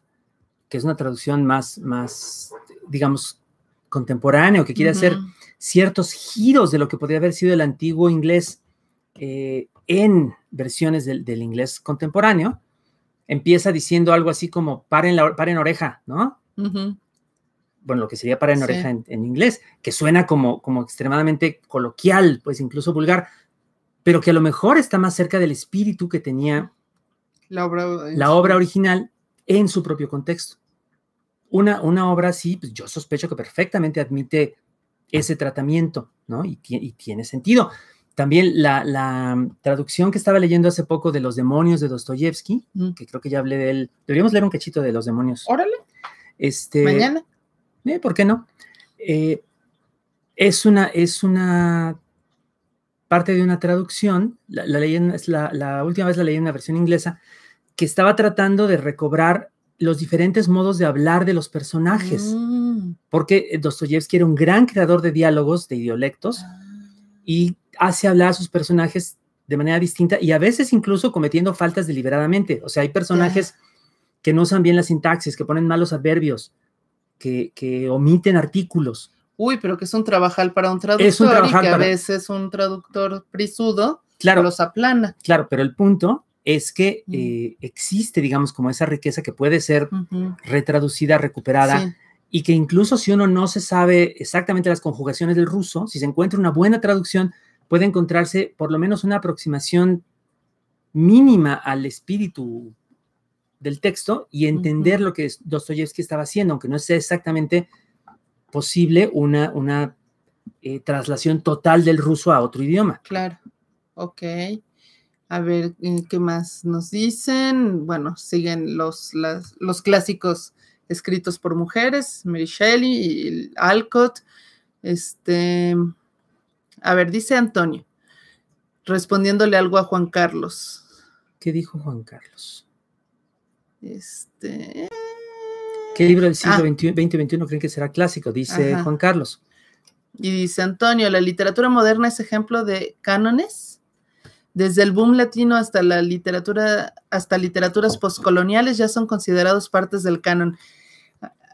que es una traducción más, más digamos, contemporáneo, que quiere hacer ciertos giros de lo que podría haber sido el antiguo inglés eh, en versiones del, inglés contemporáneo, empieza diciendo algo así como paren, la, paren oreja, ¿no? bueno, lo que sería para en oreja en, inglés, que suena como, como extremadamente coloquial, pues incluso vulgar, pero que a lo mejor está más cerca del espíritu que tenía la obra, original en su propio contexto. Una, una obra así, pues yo sospecho que perfectamente admite ese tratamiento, ¿no? Y, tiene sentido. También la, mm, traducción que estaba leyendo hace poco de Los demonios de Dostoyevsky, que creo que ya hablé de él. Deberíamos leer un cachito de Los demonios. Órale. Este, Mañana. Eh, ¿Por qué no? Eh, es, una, es una parte de una traducción, la, la, última vez la leí en la versión inglesa, que estaba tratando de recobrar los diferentes modos de hablar de los personajes, mm. porque eh, Dostoyevsky era un gran creador de diálogos, de idiolectos, ah. y hace hablar a sus personajes de manera distinta y a veces incluso cometiendo faltas deliberadamente. O sea, hay personajes que no usan bien la sintaxis, que ponen malos adverbios, que, omiten artículos. Uy, pero que es un trabajal para un traductor es un que a veces un traductor prisudo claro, los aplana. Claro, pero el punto es que mm. eh, existe, digamos, como esa riqueza que puede ser retraducida, recuperada, y que incluso si uno no se sabe exactamente las conjugaciones del ruso, si se encuentra una buena traducción, puede encontrarse por lo menos una aproximación mínima al espíritu del texto y entender lo que Dostoyevsky estaba haciendo, aunque no sea exactamente posible una, una eh, traslación total del ruso a otro idioma. Claro, ok. A ver, eh, ¿qué más nos dicen? Bueno, siguen los, los clásicos escritos por mujeres, Mary Shelley y Alcott. Este, a ver, dice Antonio, respondiéndole algo a Juan Carlos. ¿Qué dijo Juan Carlos? Este... Eh, ¿Qué libro del siglo ah. XX, creen que será clásico? Dice Juan Carlos. Y dice Antonio, la literatura moderna es ejemplo de cánones. Desde el boom latino hasta la literatura, hasta literaturas poscoloniales ya son considerados partes del canon.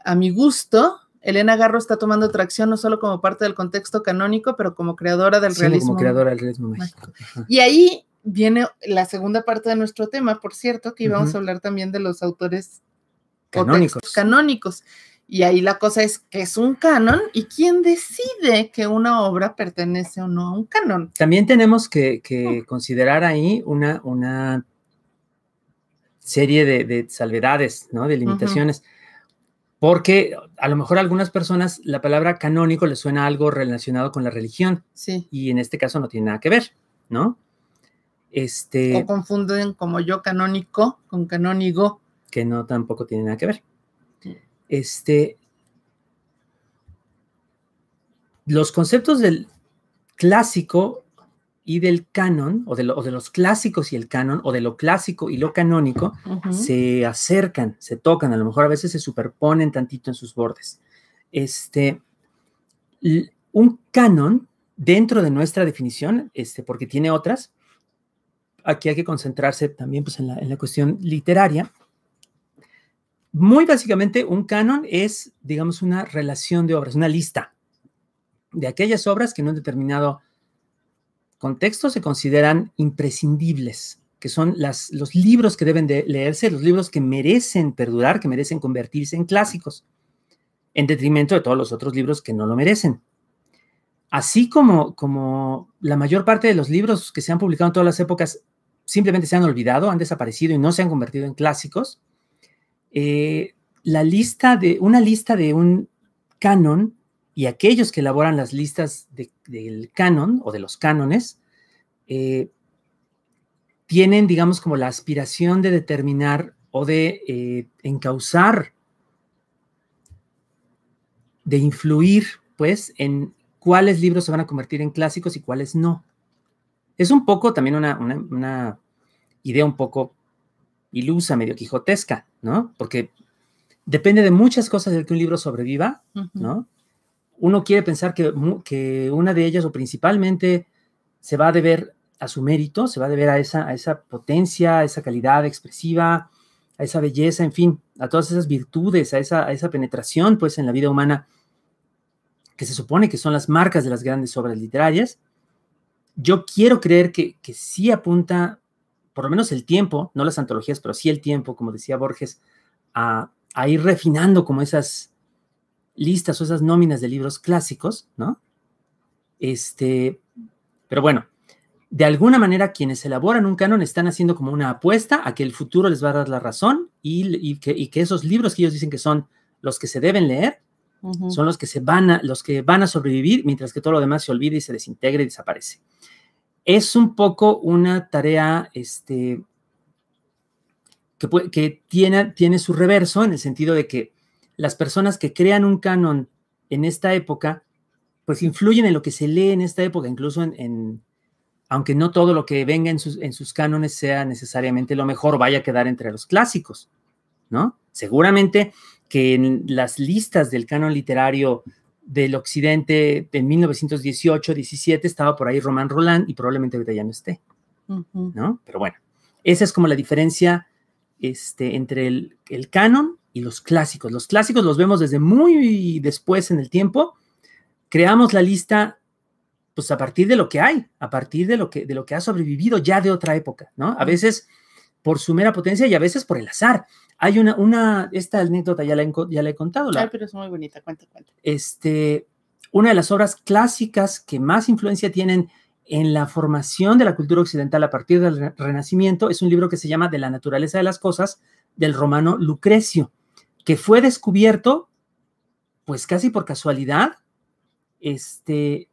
A, mi gusto, Elena Garro está tomando tracción no solo como parte del contexto canónico, pero como creadora del sí, realismo. Como creadora del realismo Y ahí viene la segunda parte de nuestro tema, por cierto, que íbamos a hablar también de los autores canónicos. canónicos. Y ahí la cosa es que es un canon y quién decide que una obra pertenece o no a un canon. También tenemos que, mm. considerar ahí una, serie de, salvedades, ¿no? De limitaciones. Porque a lo mejor a algunas personas la palabra canónico le suena algo relacionado con la religión. Y en este caso no tiene nada que ver, ¿no? Este, o confunden como yo canónico con canónigo. Que no tampoco tiene nada que ver. Este, los conceptos del clásico y del canon, o de, los clásicos y el canon, o de lo clásico y lo canónico, se acercan, se tocan, a lo mejor a veces se superponen tantito en sus bordes. Este, un canon, dentro de nuestra definición, este, porque tiene otras, aquí hay que concentrarse también pues, en, la, cuestión literaria. Muy básicamente, un canon es, digamos, una relación de obras, una lista de aquellas obras que en un determinado contexto se consideran imprescindibles, que son las, los libros que deben de leerse, los libros que merecen perdurar, que merecen convertirse en clásicos, en detrimento de todos los otros libros que no lo merecen. Así como, como la mayor parte de los libros que se han publicado en todas las épocas simplemente se han olvidado, han desaparecido y no se han convertido en clásicos. Eh, la lista de, una lista de un canon y aquellos que elaboran las listas del canon o de los cánones eh, tienen, digamos, como la aspiración de determinar o de eh, encauzar, de influir, pues, en cuáles libros se van a convertir en clásicos y cuáles no. Es un poco también una, idea un poco ilusa, medio quijotesca, ¿no? Porque depende de muchas cosas de que un libro sobreviva, ¿no? Uno quiere pensar que, una de ellas o principalmente se va a deber a su mérito, se va a deber a esa, a esa potencia, a esa calidad expresiva, a esa belleza, en fin, a todas esas virtudes, a esa, a esa penetración pues en la vida humana que se supone que son las marcas de las grandes obras literarias yo quiero creer que, que sí apunta, por lo menos el tiempo, no las antologías, pero sí el tiempo, como decía Borges, a, ir refinando como esas listas o esas nóminas de libros clásicos, ¿no? Este, pero bueno, de alguna manera quienes elaboran un canon están haciendo como una apuesta a que el futuro les va a dar la razón y que esos libros que ellos dicen que son los que se deben leer son los que se van a, los que van a sobrevivir mientras que todo lo demás se olvida y se desintegra y desaparece. Es un poco una tarea este, que, tiene, tiene su reverso en el sentido de que las personas que crean un canon en esta época, pues influyen en lo que se lee en esta época, incluso en, aunque no todo lo que venga en sus, en sus, cánones sea necesariamente lo mejor, vaya a quedar entre los clásicos, ¿no? Seguramente que en las listas del canon literario del occidente en 1918-17 estaba por ahí Román Roland y probablemente ahorita ya no esté, ¿no? Pero bueno, esa es como la diferencia este, entre el, el canon y los clásicos. Los clásicos los vemos desde muy después en el tiempo. Creamos la lista pues a partir de lo que hay, a partir de lo que, de lo que ha sobrevivido ya de otra época, ¿no? A veces por su mera potencia y a veces por el azar. Hay una, una, esta anécdota ya la, he, ya he contado. La, pero es muy bonita, cuenta, cuenta. Este, una de las obras clásicas que más influencia tienen en la formación de la cultura occidental a partir del Renacimiento es un libro que se llama De la naturaleza de las cosas, del romano Lucrecio, que fue descubierto, pues casi por casualidad, este,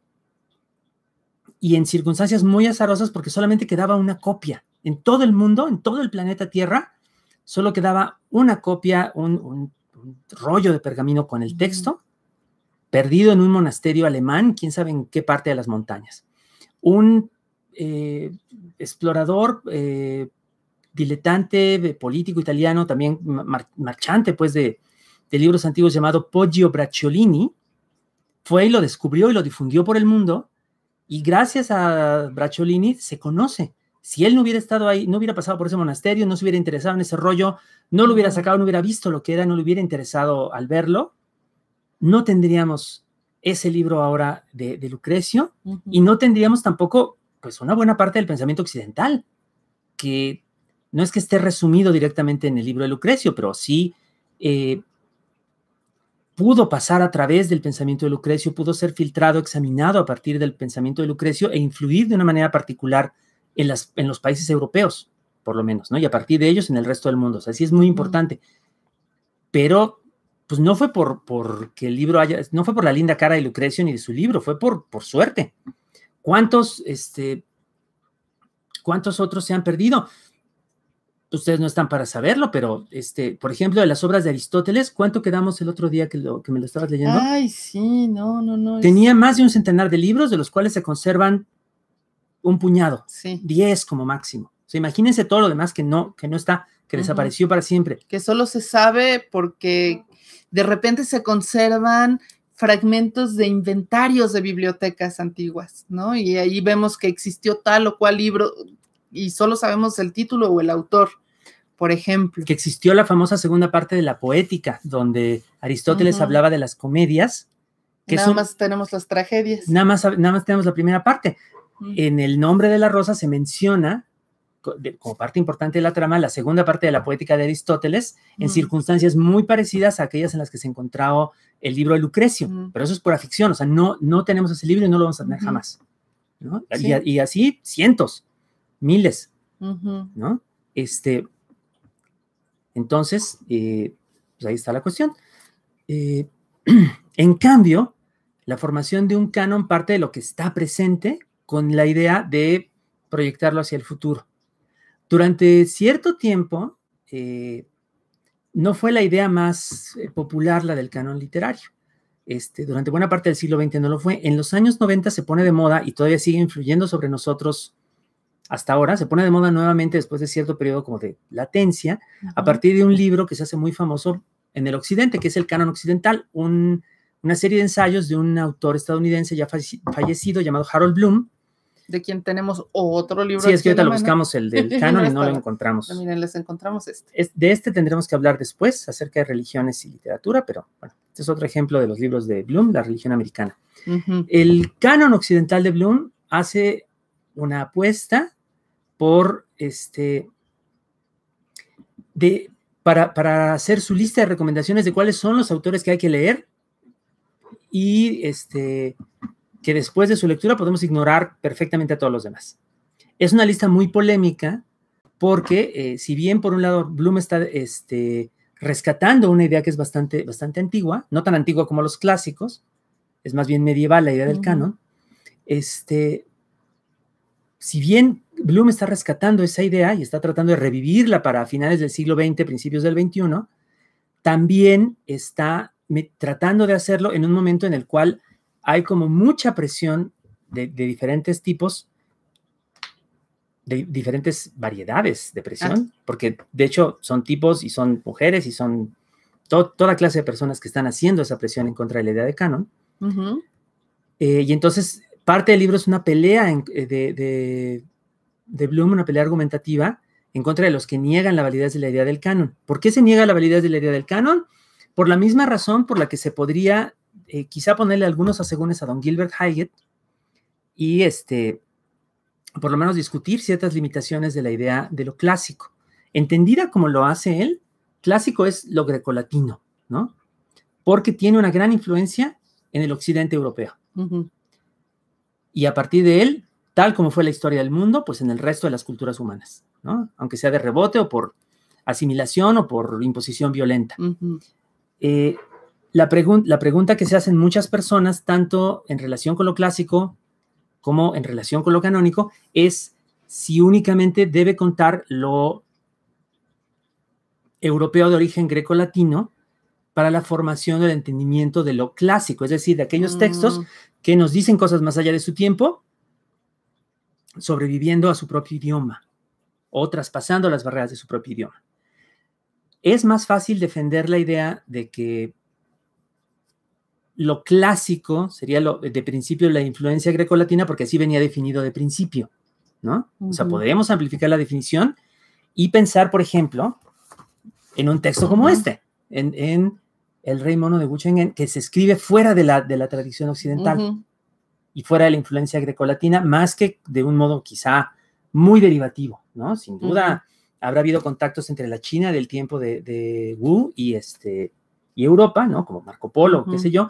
y en circunstancias muy azarosas, porque solamente quedaba una copia en todo el mundo, en todo el planeta Tierra, solo quedaba una copia, un, rollo de pergamino con el texto, perdido en un monasterio alemán, quién sabe en qué parte de las montañas. Un eh, explorador eh, diletante, político italiano, también marchante, pues, de, libros antiguos llamado Poggio Bracciolini, fue y lo descubrió y lo difundió por el mundo, y gracias a Bracciolini se conoce si él no hubiera estado ahí, no hubiera pasado por ese monasterio, no se hubiera interesado en ese rollo, no lo hubiera sacado, no hubiera visto lo que era, no le hubiera interesado al verlo, no tendríamos ese libro ahora de, Lucrecio y no tendríamos tampoco pues una buena parte del pensamiento occidental, que no es que esté resumido directamente en el libro de Lucrecio, pero sí eh, pudo pasar a través del pensamiento de Lucrecio, pudo ser filtrado, examinado a partir del pensamiento de Lucrecio e influir de una manera particular en, las, en los países europeos, por lo menos, ¿no? Y a partir de ellos en el resto del mundo. O sea, sí es muy importante. Pero pues no fue por, que el libro haya, no fue por la linda cara de Lucrecio ni de su libro, fue por, por suerte. ¿Cuántos, este, cuántos otros se han perdido? Ustedes no están para saberlo, pero este, por ejemplo, de las obras de Aristóteles, ¿cuánto quedamos el otro día que, que me lo estabas leyendo? Ay, sí, no, no, no. Tenía más de un centenar de libros, de los cuales se conservan un puñado, sí. 10 como máximo. Se imagínense todo lo demás que no, que no está, que desapareció para siempre. Que solo se sabe porque de repente se conservan fragmentos de inventarios de bibliotecas antiguas, ¿no? Y ahí vemos que existió tal o cual libro y solo sabemos el título o el autor, por ejemplo. Que existió la famosa segunda parte de la poética, donde Aristóteles hablaba de las comedias. Que nada más tenemos las tragedias. Nada más, nada más tenemos la primera parte en el nombre de la rosa se menciona como parte importante de la trama, la segunda parte de la poética de Aristóteles, en circunstancias muy parecidas a aquellas en las que se encontraba el libro de Lucrecio, pero eso es pura ficción, o sea, no, no tenemos ese libro y no lo vamos a tener jamás, ¿no? Y, así cientos, miles, ¿no? Este, entonces, eh, pues ahí está la cuestión. Eh, en cambio, la formación de un canon parte de lo que está presente con la idea de proyectarlo hacia el futuro. Durante cierto tiempo, eh, no fue la idea más eh, popular la del canon literario. Este, durante buena parte del siglo XX no lo fue. En los años 90 se pone de moda y todavía sigue influyendo sobre nosotros hasta ahora. Se pone de moda nuevamente después de cierto periodo como de latencia, a partir de un libro que se hace muy famoso en el occidente, que es el canon occidental, una serie de ensayos de un autor estadounidense ya fallecido llamado Harold Bloom, de quien tenemos otro libro. Sí, es que ahorita lo buscamos, el del canon, y no lo encontramos. También miren, les encontramos este. Es, de este tendremos que hablar después acerca de religiones y literatura, pero bueno, este es otro ejemplo de los libros de Bloom, la religión americana. El canon occidental de Bloom hace una apuesta por este. De, para, para hacer su lista de recomendaciones de cuáles son los autores que hay que leer y este que después de su lectura podemos ignorar perfectamente a todos los demás. Es una lista muy polémica porque eh, si bien por un lado Bloom está este, rescatando una idea que es bastante, bastante antigua, no tan antigua como los clásicos, es más bien medieval la idea del canon, este, si bien Bloom está rescatando esa idea y está tratando de revivirla para finales del siglo XX, principios del XXI, también está tratando de hacerlo en un momento en el cual hay como mucha presión de, diferentes tipos, de diferentes variedades de presión, ah. porque de hecho son tipos y son mujeres y son toda clase de personas que están haciendo esa presión en contra de la idea de canon. Eh, y entonces parte del libro es una pelea eh, de, de, Bloom, una pelea argumentativa en contra de los que niegan la validez de la idea del canon. ¿Por qué se niega la validez de la idea del canon? Por la misma razón por la que se podría eh, quizá ponerle algunos asegúnes a don Gilbert Hayek y este, por lo menos discutir ciertas limitaciones de la idea de lo clásico. Entendida como lo hace él, clásico es lo grecolatino, ¿no? Porque tiene una gran influencia en el occidente europeo. Y a partir de él, tal como fue la historia del mundo, pues en el resto de las culturas humanas, ¿no? Aunque sea de rebote o por asimilación o por imposición violenta la, la pregunta que se hacen muchas personas, tanto en relación con lo clásico como en relación con lo canónico, es si únicamente debe contar lo europeo de origen greco-latino para la formación del entendimiento de lo clásico, es decir, de aquellos textos mm. que nos dicen cosas más allá de su tiempo, sobreviviendo a su propio idioma o traspasando las barreras de su propio idioma. Es más fácil defender la idea de que lo clásico sería lo, de principio la influencia grecolatina, porque así venía definido de principio, ¿no? O sea, podríamos amplificar la definición y pensar, por ejemplo, en un texto como este, en, El Rey Mono de Wuchengen, que se escribe fuera de la, de la tradición occidental y fuera de la influencia grecolatina, más que de un modo quizá muy derivativo, ¿no? Sin duda habrá habido contactos entre la China del tiempo de, de Wu y, este, y Europa, ¿no? Como Marco Polo, qué sé yo,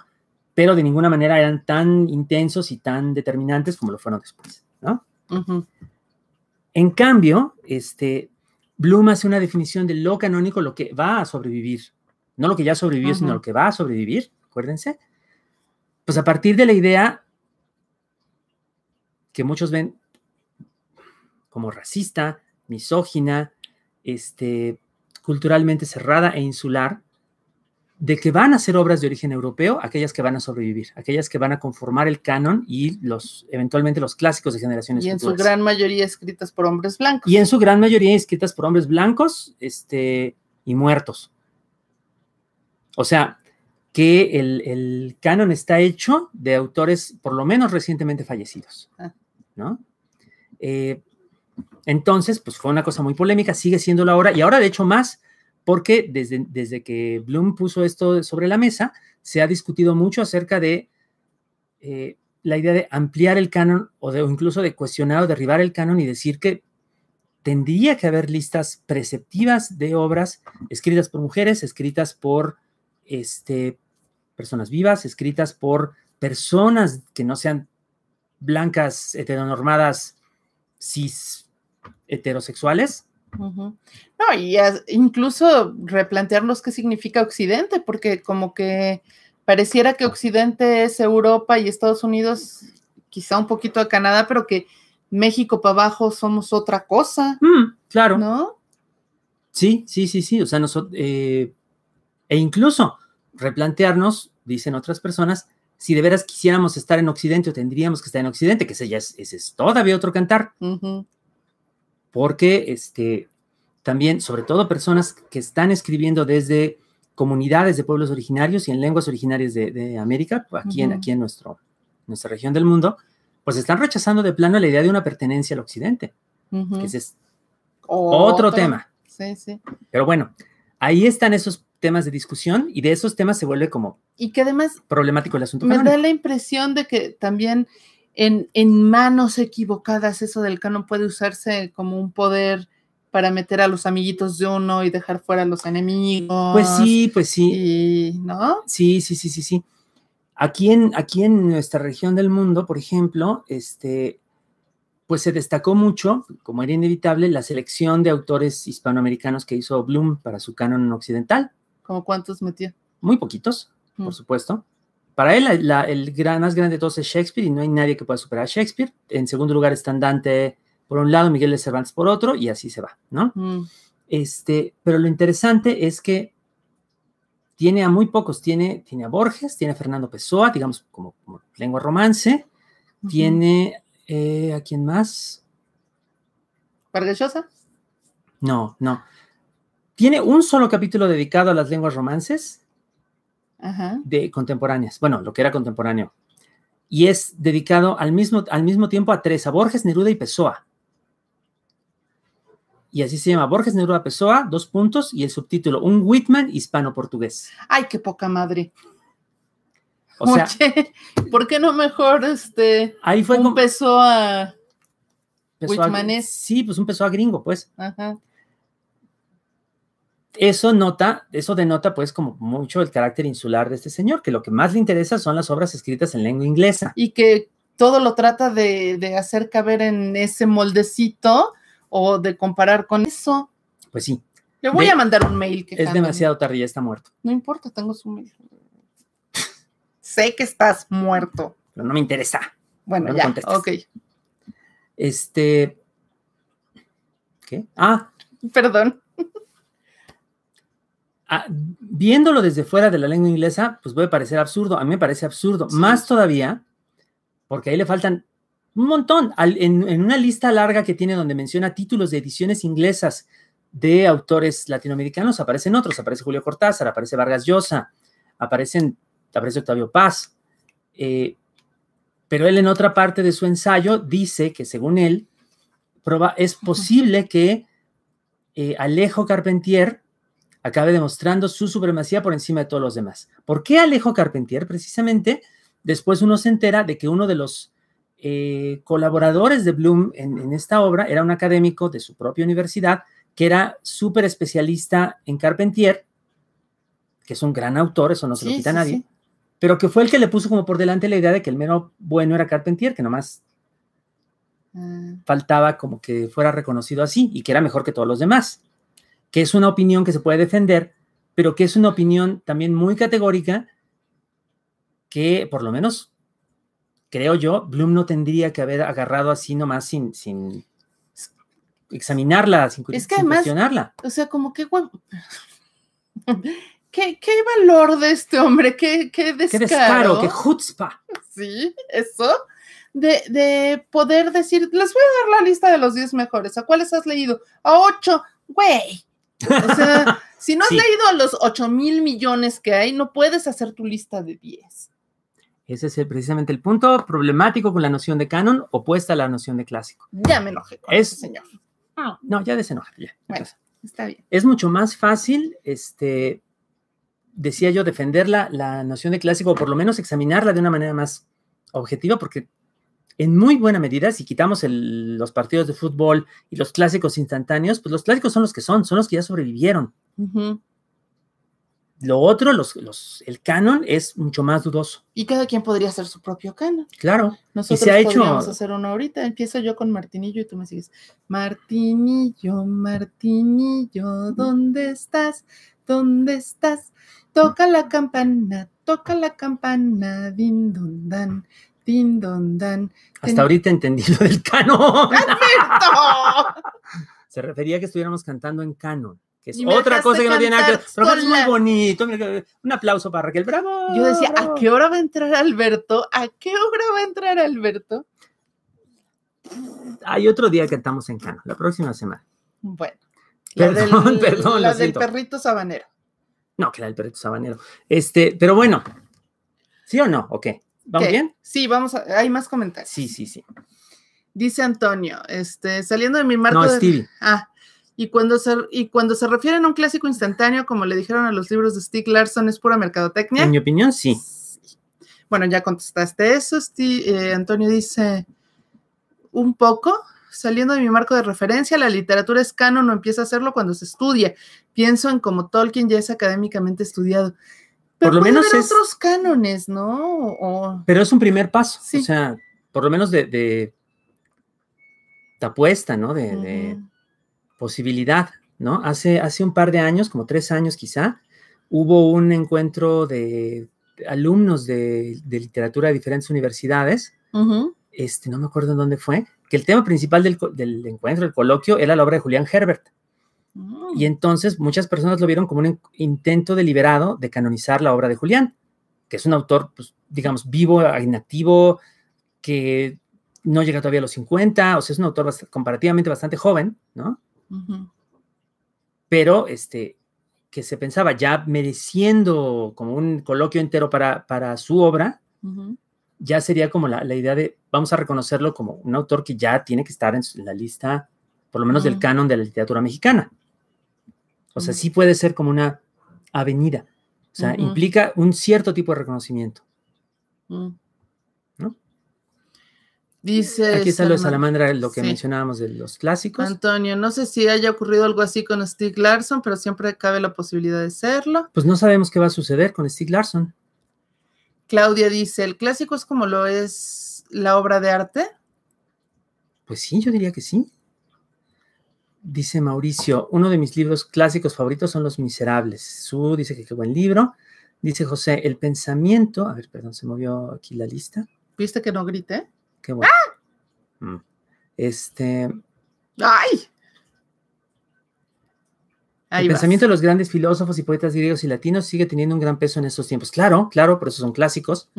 pero de ninguna manera eran tan intensos y tan determinantes como lo fueron después, ¿no? En cambio, este, Bloom hace una definición de lo canónico, lo que va a sobrevivir, no lo que ya sobrevivió, sino lo que va a sobrevivir, acuérdense. Pues a partir de la idea que muchos ven como racista, misógina, este, culturalmente cerrada e insular, de que van a ser obras de origen europeo aquellas que van a sobrevivir, aquellas que van a conformar el canon y los eventualmente los clásicos de generaciones. Y en su gran mayoría escritas por hombres blancos. Y en su gran mayoría escritas por hombres blancos este, y muertos. O sea, que el, canon está hecho de autores por lo menos recientemente fallecidos. Ah. ¿No? Eh, entonces, pues fue una cosa muy polémica, sigue siendo la hora, y ahora de hecho más, porque desde, que Bloom puso esto sobre la mesa, se ha discutido mucho acerca de eh, la idea de ampliar el canon o, incluso de cuestionar o derribar el canon y decir que tendría que haber listas preceptivas de obras escritas por mujeres, escritas por este, personas vivas, escritas por personas que no sean blancas, heteronormadas, cis, heterosexuales, no, y incluso replantearnos qué significa Occidente, porque como que pareciera que Occidente es Europa y Estados Unidos, quizá un poquito a Canadá, pero que México para abajo somos otra cosa. Mm, claro. ¿No? Sí, sí, sí, sí. O sea, nosotros, eh, e incluso replantearnos, dicen otras personas, si de veras quisiéramos estar en Occidente o tendríamos que estar en Occidente, que ese ya es, ese es todavía otro cantar porque este, también, sobre todo personas que están escribiendo desde comunidades de pueblos originarios y en lenguas originarias de, América, aquí, en, aquí en nuestro, nuestra región del mundo, pues están rechazando de plano la idea de una pertenencia al Occidente, que ese es otro, tema. Sí, sí. Pero bueno, ahí están esos temas de discusión y de esos temas se vuelve como... Y que además... Problemático el asunto. Me da la impresión de que también en, manos equivocadas, eso del canon puede usarse como un poder para meter a los amiguitos de uno y dejar fuera a los enemigos. Pues sí, pues sí. ¿No? Sí, sí, sí, sí, sí. Aquí en, aquí en nuestra región del mundo, por ejemplo, este, pues se destacó mucho, como era inevitable, la selección de autores hispanoamericanos que hizo Bloom para su canon occidental. ¿Cómo cuántos metió? Muy poquitos, por mm. supuesto. Para él, el gran, más grande de todos es Shakespeare y no hay nadie que pueda superar a Shakespeare. En segundo lugar están Dante por un lado, Miguel de Cervantes por otro, y así se va, ¿no? Mm. Este, pero lo interesante es que tiene a muy pocos, tiene, tiene a Borges, tiene a Fernando Pessoa, digamos, como, lengua romance, tiene eh, a quién más. ¿Vargas No, no. Tiene un solo capítulo dedicado a las lenguas romances de contemporáneas, bueno, lo que era contemporáneo, y es dedicado al mismo, al mismo tiempo a tres, a Borges, Neruda y Pessoa. Y así se llama Borges, Neruda, Pessoa, dos puntos, y el subtítulo, un Whitman hispano-portugués. Ay, qué poca madre. O sea, ¿por qué no mejor este ahí fue un Pessoa, Sí, pues un Pessoa gringo, pues. Ajá eso nota, eso denota pues como mucho el carácter insular de este señor, que lo que más le interesa son las obras escritas en lengua inglesa. Y que todo lo trata de, hacer caber en ese moldecito o de comparar con eso. Pues sí. Le voy a mandar un mail. Que es demasiado tarde, ya está muerto. No importa, tengo su mail. sé que estás muerto. Pero no me interesa. Bueno, ya, ok. Este... ¿Qué? Ah. Perdón viéndolo desde fuera de la lengua inglesa, pues puede parecer absurdo. A mí me parece absurdo. Más todavía, porque ahí le faltan un montón. en, una lista larga que tiene donde menciona títulos de ediciones inglesas de autores latinoamericanos, aparecen otros. Aparece Julio Cortázar, aparece Vargas Llosa, aparecen, aparece Octavio Paz. Eh, pero él en otra parte de su ensayo dice que según él, es posible que eh, Alejo Carpentier acabe demostrando su supremacía por encima de todos los demás. ¿Por qué Alejo Carpentier? Precisamente después uno se entera de que uno de los eh, colaboradores de Bloom en, esta obra era un académico de su propia universidad que era súper especialista en Carpentier, que es un gran autor, eso no se lo quita nadie, pero que fue el que le puso como por delante la idea de que el menos bueno era Carpentier, que nomás ah. faltaba como que fuera reconocido así y que era mejor que todos los demás que es una opinión que se puede defender, pero que es una opinión también muy categórica que, por lo menos, creo yo, Bloom no tendría que haber agarrado así nomás sin, sin examinarla, sin, cuestionarla. O sea, como que... ¿Qué, ¿Qué, valor de este hombre? ¿Qué, qué descaro? Qué descaro, Sí, eso. De, de, poder decir, les voy a dar la lista de los 10 mejores. ¿A cuáles has leído? A 8. Güey, o sea, si no has leído los 8 mil millones que hay, no puedes hacer tu lista de 10. Ese es precisamente el punto problemático con la noción de canon, opuesta a la noción de clásico. Ya me enojé con es, señor. No, ah. ya desenojate. Bueno, está bien. Es mucho más fácil, este, decía yo, defender la noción de clásico, o por lo menos examinarla de una manera más objetiva, porque en muy buena medida, si quitamos los partidos de fútbol y los clásicos instantáneos, pues los clásicos son los que son, son los que ya sobrevivieron. Lo otro, los, el canon es mucho más dudoso. Y cada quien podría hacer su propio canon. Claro. Nosotros y se ha podríamos hecho... hacer uno ahorita. Empiezo yo con Martinillo y tú me sigues. Martinillo, Martinillo, ¿dónde estás? ¿Dónde estás? Toca la campana, toca la campana, din dan, hasta ahorita entendí lo del canon. Se refería a que estuviéramos cantando en canon, que es otra cosa que no tiene nada que ver. Pero es muy bonito. Un aplauso para Raquel. ¡Bravo! Yo decía, ¿a qué hora va a entrar Alberto? ¿A qué hora va a entrar Alberto? Hay otro día que estamos en canon, la próxima semana. Bueno. Perdón, del, perdón. La del perrito sabanero. No, que la del perrito sabanero. Este, pero bueno, ¿sí o no? ¿O qué? ¿Vamos bien? Sí, vamos a, hay más comentarios. Sí, sí, sí. Dice Antonio, este, saliendo de mi marco. ah, y cuando, se, y cuando se refieren a un clásico instantáneo, como le dijeron a los libros de Stieg Larson, ¿es pura mercadotecnia? En mi opinión, sí. Bueno, ya contestaste eso. Eh, Antonio dice, un poco, saliendo de mi marco de referencia, la literatura es canon, no empieza a hacerlo cuando se estudia. Pienso en cómo Tolkien ya es académicamente estudiado por lo menos es otros cánones, ¿no? Pero es un primer paso, o sea, por lo menos de, de, apuesta, ¿no? De, posibilidad, ¿no? Hace, hace un par de años, como tres años quizá, hubo un encuentro de alumnos de, literatura de diferentes universidades, este, no me acuerdo en dónde fue, que el tema principal del, del encuentro, el coloquio, era la obra de Julián Herbert. Y mm. entonces muchas personas lo vieron como un intento deliberado de canonizar la obra de Julián, que es un autor, pues, digamos, vivo, inactivo, que no llega todavía a los 50, o sea, es un autor comparativamente bastante joven, ¿no? Pero, este, que se pensaba ya mereciendo como un coloquio entero para, su obra, ya sería como la, idea de, vamos a reconocerlo como un autor que ya tiene que estar en, la lista, por lo menos del canon de la literatura mexicana. O sea, sí puede ser como una avenida. O sea, implica un cierto tipo de reconocimiento. Mm. ¿No? Dice. Aquí está lo de Salamandra, lo que mencionábamos de los clásicos. Antonio, no sé si haya ocurrido algo así con Steve Larson, pero siempre cabe la posibilidad de serlo. Pues no sabemos qué va a suceder con Steve Larson. Claudia dice: ¿el clásico es como lo es la obra de arte? Pues sí, yo diría que sí. Dice Mauricio, uno de mis libros clásicos favoritos son Los Miserables. Su dice que qué buen libro. Dice José, el pensamiento. A ver, perdón, se movió aquí la lista. ¿Viste que no grite Qué bueno. Ah. Mm. Este. ¡Ay! el pensamiento de los grandes filósofos y poetas griegos y latinos sigue teniendo un gran peso en estos tiempos. Claro, claro, por eso son clásicos.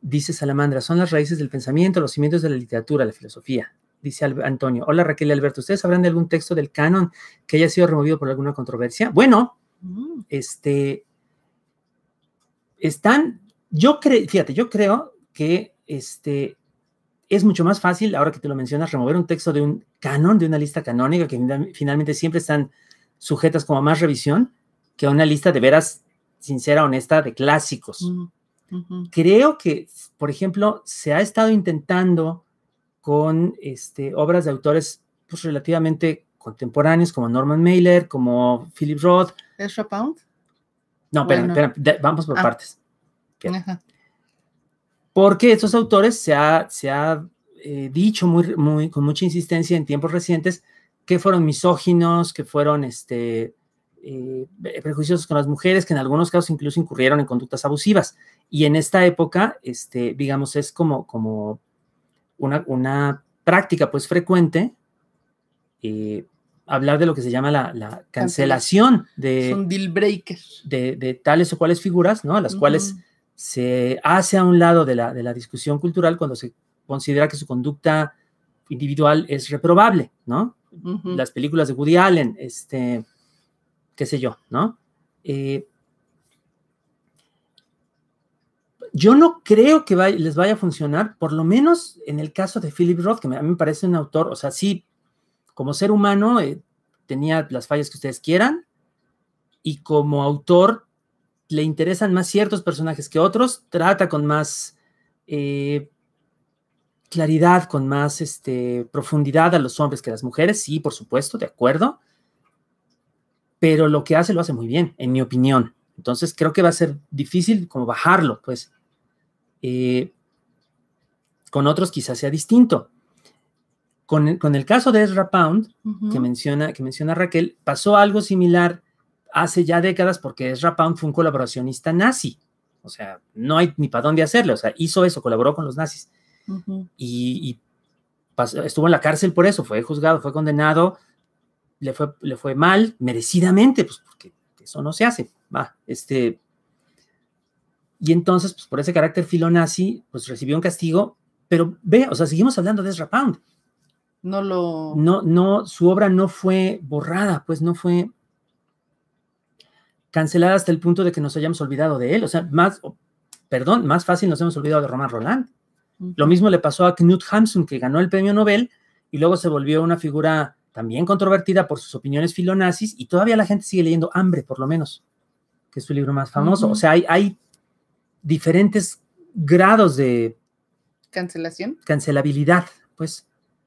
Dice Salamandra, son las raíces del pensamiento, los cimientos de la literatura, la filosofía dice Antonio. Hola Raquel y Alberto, ¿ustedes sabrán de algún texto del canon que haya sido removido por alguna controversia? Bueno, mm. este, están, yo creo, fíjate, yo creo que este, es mucho más fácil, ahora que te lo mencionas, remover un texto de un canon, de una lista canónica, que finalmente siempre están sujetas como a más revisión, que a una lista de veras sincera, honesta, de clásicos. Mm, creo que, por ejemplo, se ha estado intentando con este, obras de autores pues, relativamente contemporáneos como Norman Mailer, como Philip Roth. ¿Ezra Pound? No, espera, vamos por ah. partes. Porque estos autores se ha, se ha eh, dicho muy, muy, con mucha insistencia en tiempos recientes que fueron misóginos, que fueron este, eh, con las mujeres, que en algunos casos incluso incurrieron en conductas abusivas. Y en esta época, este, digamos, es como, como una, una práctica pues frecuente eh, hablar de lo que se llama la, cancelación de, breakers. de, tales o cuales figuras, ¿no? A las cuales se hace a un lado de la, discusión cultural cuando se considera que su conducta individual es reprobable, ¿no? Las películas de Woody Allen, este, qué sé yo, ¿no? Eh, Yo no creo que les vaya a funcionar, por lo menos en el caso de Philip Roth, que a mí me parece un autor, o sea, sí, como ser humano eh, tenía las fallas que ustedes quieran, y como autor le interesan más ciertos personajes que otros, trata con más eh, claridad, con más este, profundidad a los hombres que a las mujeres, sí, por supuesto, de acuerdo, pero lo que hace lo hace muy bien, en mi opinión. Entonces creo que va a ser difícil como bajarlo, pues. Eh, con otros quizás sea distinto. Con el, caso de Ezra Pound, que, menciona, que menciona Raquel, pasó algo similar hace ya décadas porque Ezra Pound fue un colaboracionista nazi. O sea, no hay ni para dónde hacerle. O sea, hizo eso, colaboró con los nazis. Y, estuvo en la cárcel por eso, fue juzgado, fue condenado, le fue, le fue mal, merecidamente, pues porque eso no se hace. Va, este, y entonces, pues por ese carácter filonazi, pues recibió un castigo, pero ve, o sea, seguimos hablando de Ezra Pound. No lo... No, no, su obra no fue borrada, pues no fue cancelada hasta el punto de que nos hayamos olvidado de él. O sea, más, perdón, más fácil nos hemos olvidado de Román Roland. Lo mismo le pasó a Knut Hamsun, que ganó el premio Nobel y luego se volvió una figura también controvertida por sus opiniones filonazis y todavía la gente sigue leyendo Hambre, por lo menos, que es su libro más famoso. O sea, hay diferentes grados de... Cancelación. Cancelabilidad, pues.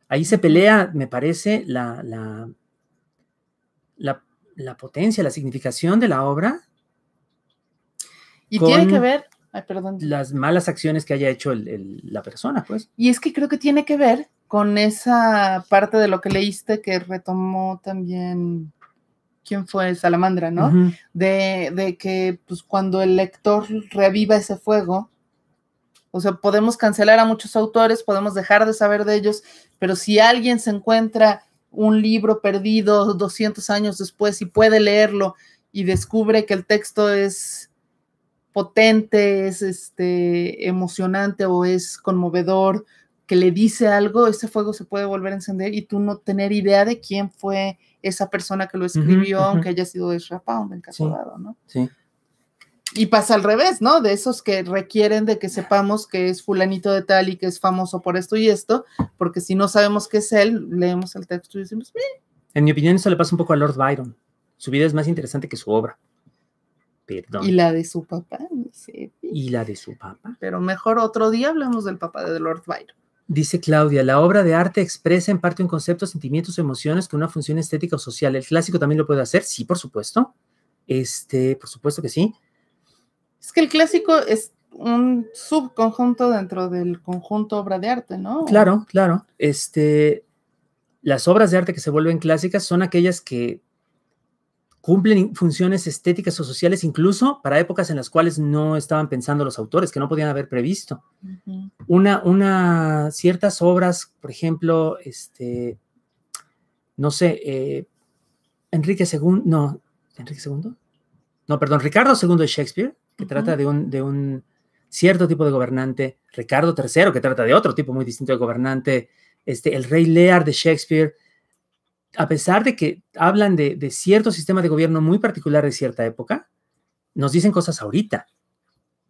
Ahí se pelea, me parece, la, la, la, potencia, la significación de la obra. Y tiene que ver, perdón. Las malas acciones que haya hecho la persona, pues. Y es que creo que tiene que ver con esa parte de lo que leíste que retomó también quién fue Salamandra, ¿no? de, que pues, cuando el lector reviva ese fuego, o sea, podemos cancelar a muchos autores, podemos dejar de saber de ellos, pero si alguien se encuentra un libro perdido 200 años después y puede leerlo y descubre que el texto es potente, es este, emocionante o es conmovedor, que le dice algo, ese fuego se puede volver a encender y tú no tener idea de quién fue esa persona que lo escribió, aunque haya sido desrapado en ¿no? Sí. Y pasa al revés, ¿no? De esos que requieren de que sepamos que es fulanito de tal y que es famoso por esto y esto, porque si no sabemos qué es él, leemos el texto y decimos, En mi opinión, eso le pasa un poco a Lord Byron. Su vida es más interesante que su obra. Perdón. Y la de su papá, no Y la de su papá. Pero mejor otro día hablamos del papá de Lord Byron. Dice Claudia, la obra de arte expresa en parte un concepto, sentimientos emociones con una función estética o social. ¿El clásico también lo puede hacer? Sí, por supuesto. Este, por supuesto que sí. Es que el clásico es un subconjunto dentro del conjunto obra de arte, ¿no? Claro, claro. Este, las obras de arte que se vuelven clásicas son aquellas que cumplen funciones estéticas o sociales incluso para épocas en las cuales no estaban pensando los autores, que no podían haber previsto. una, una, ciertas obras, por ejemplo, este, no sé, eh, Enrique II, no, Enrique II, no, perdón, Ricardo II de Shakespeare, que trata de un, de un cierto tipo de gobernante, Ricardo III, que trata de otro tipo muy distinto de gobernante, este, el rey Lear de Shakespeare, a pesar de que hablan de, cierto sistema de gobierno muy particular de cierta época, nos dicen cosas ahorita,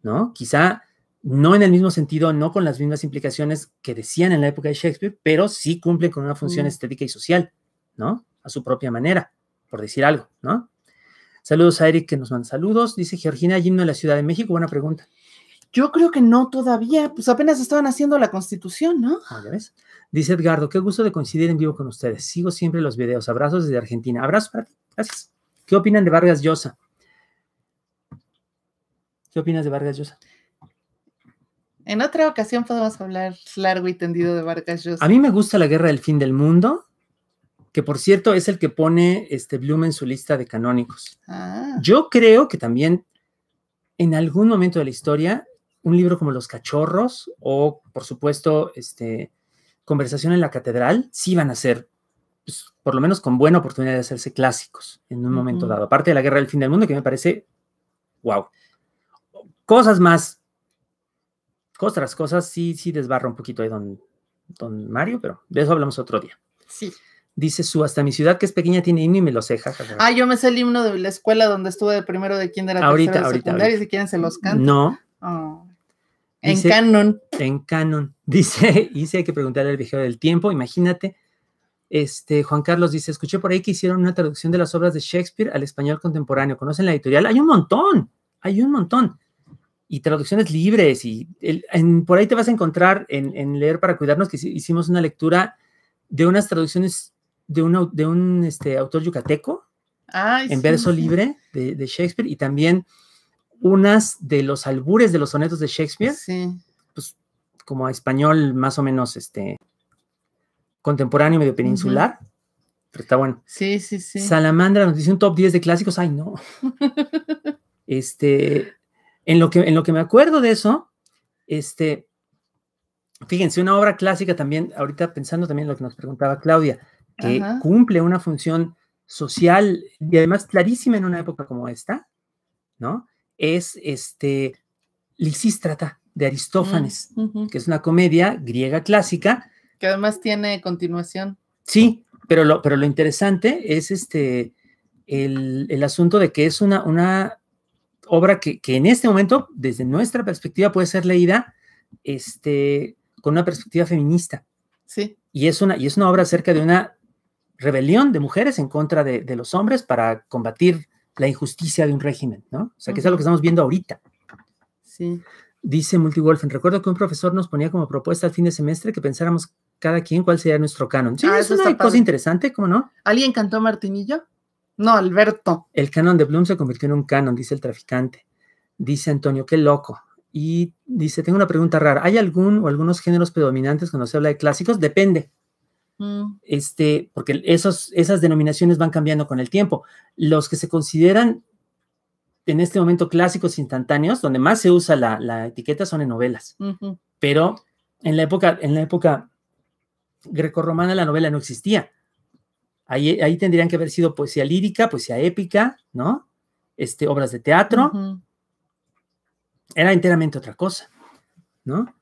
¿no? Quizá no en el mismo sentido, no con las mismas implicaciones que decían en la época de Shakespeare, pero sí cumplen con una función mm. estética y social, ¿no? A su propia manera, por decir algo, ¿no? Saludos a Eric que nos manda saludos. Dice Georgina, himno de la Ciudad de México. Buena pregunta. Yo creo que no todavía, pues apenas estaban haciendo la constitución, ¿no? Ah, ya ves. Dice Edgardo, qué gusto de coincidir en vivo con ustedes. Sigo siempre los videos. Abrazos desde Argentina. Abrazos para ti. Gracias. ¿Qué opinan de Vargas Llosa? ¿Qué opinas de Vargas Llosa? En otra ocasión podemos hablar largo y tendido de Vargas Llosa. A mí me gusta La Guerra del Fin del Mundo, que por cierto es el que pone este Bloom en su lista de canónicos. Ah. Yo creo que también en algún momento de la historia, un libro como Los Cachorros o, por supuesto, este, conversación en la catedral sí van a ser, pues, por lo menos con buena oportunidad de hacerse clásicos en un momento dado. Aparte de la guerra del fin del mundo, que me parece, wow. Cosas más, otras cosas, sí, sí desbarra un poquito ahí don, don Mario, pero de eso hablamos otro día. Sí. Dice su, hasta mi ciudad que es pequeña tiene himno y me lo ceja. Ah, yo me sé el himno de la escuela donde estuve de primero de kinder a ahorita, tercero ahorita, ahorita. si quieren se los canto. No. Oh en canon. En canon. Dice, dice, hay que preguntar al viajero del tiempo, imagínate. Este, Juan Carlos dice, escuché por ahí que hicieron una traducción de las obras de Shakespeare al español contemporáneo. ¿Conocen la editorial? Hay un montón, hay un montón. Y traducciones libres. Y por ahí te vas a encontrar en, Leer para Cuidarnos que hicimos una lectura de unas traducciones de, de un este, autor yucateco en verso libre de, de Shakespeare y también unas de los albures de los sonetos de Shakespeare, pues como a español más o menos este contemporáneo, medio peninsular, pero está bueno. Sí, sí, sí. Salamandra nos dice un top 10 de clásicos, ay no. este, en lo, que, en lo que me acuerdo de eso, este, fíjense, una obra clásica también, ahorita pensando también en lo que nos preguntaba Claudia, que cumple una función social y además clarísima en una época como esta, ¿no? es este, Lisístrata de Aristófanes, mm, que es una comedia griega clásica. Que además tiene continuación. Sí, pero lo, pero lo interesante es este, el, asunto de que es una, una obra que, en este momento, desde nuestra perspectiva, puede ser leída este, con una perspectiva feminista. Sí. Y es, una, y es una obra acerca de una rebelión de mujeres en contra de, de los hombres para combatir la injusticia de un régimen, ¿no? O sea, que es lo que estamos viendo ahorita. Sí. Dice Multiwolfen, recuerdo que un profesor nos ponía como propuesta al fin de semestre que pensáramos cada quien cuál sería nuestro canon. Sí, ah, eso es una cosa interesante, ¿cómo no? ¿Alguien cantó Martinillo? No, Alberto. El canon de Bloom se convirtió en un canon, dice el traficante. Dice Antonio, qué loco. Y dice, tengo una pregunta rara. ¿Hay algún o algunos géneros predominantes cuando se habla de clásicos? Depende. Este, porque esos, esas denominaciones van cambiando con el tiempo. Los que se consideran en este momento clásicos instantáneos, donde más se usa la, etiqueta, son en novelas. Pero en la época, en la época grecorromana la novela no existía. Ahí, ahí tendrían que haber sido poesía lírica, poesía épica, ¿no? Este, obras de teatro. Era enteramente otra cosa, ¿no?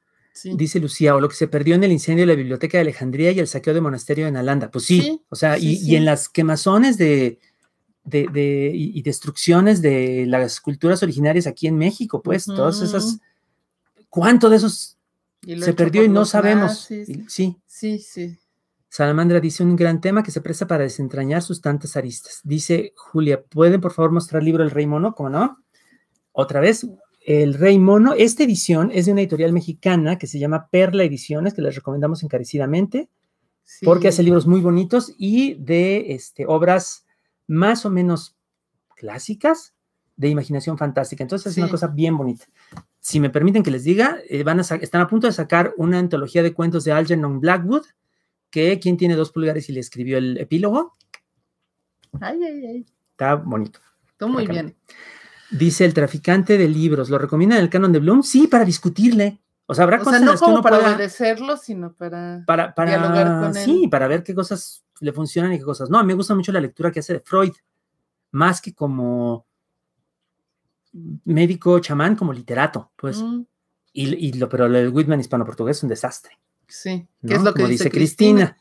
Dice Lucía, o lo que se perdió en el incendio de la biblioteca de Alejandría y el saqueo de monasterio en Alanda. Pues sí, o sea, y, en las quemazones de, de, y destrucciones de las culturas originarias aquí en México, pues, todas esas. ¿Cuánto de esos se perdió y no sabemos? sí. Sí, sí. Salamandra dice un gran tema que se presta para desentrañar sus tantas aristas. Dice Julia, ¿pueden por favor mostrar el libro El Rey monoco no? Otra vez, el Rey Mono. Esta edición es de una editorial mexicana que se llama Perla Ediciones, que les recomendamos encarecidamente, porque hace libros muy bonitos y de este, obras más o menos clásicas de imaginación fantástica. Entonces es una cosa bien bonita. Si me permiten que les diga, eh, van a están a punto de sacar una antología de cuentos de Algernon Blackwood, que quien tiene dos pulgares y le escribió el epílogo. Ay, ay, ay. Está bonito. Está muy bien. Dice el traficante de libros, ¿lo recomiendan el canon de Bloom? Sí, para discutirle. O sea, habrá cosas no para agradecerlo, sino para, para, para dialogar con él. Sí, para ver qué cosas le funcionan y qué cosas no. A mí me gusta mucho la lectura que hace de Freud, más que como médico chamán, como literato, pues. Mm. Y, lo, pero lo Whitman hispano-portugués es un desastre. Sí, es lo que dice, Cristina.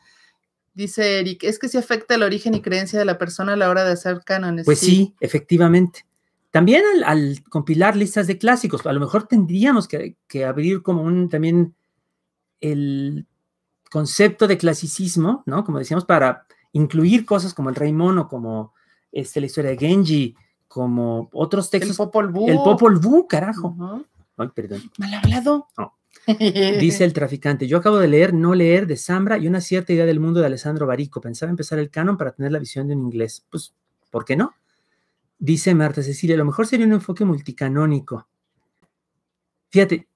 Dice Eric, es que si afecta el origen y creencia de la persona a la hora de hacer cánones. Pues sí efectivamente. También al, compilar listas de clásicos, a lo mejor tendríamos que, abrir como un también el concepto de clasicismo, ¿no? Como decíamos, para incluir cosas como el Rey Mono, como este, la historia de Genji, como otros textos. El Popol Vuh. El Popol Vuh, carajo. Ay, perdón. Mal hablado. Dice el traficante, yo acabo de leer No leer de Sambra y una cierta idea del mundo de Alessandro Barico. Pensaba empezar el canon para tener la visión de un inglés. Pues, ¿por qué no? dice Marta Cecilia, a lo mejor sería un enfoque multicanónico. Fíjate,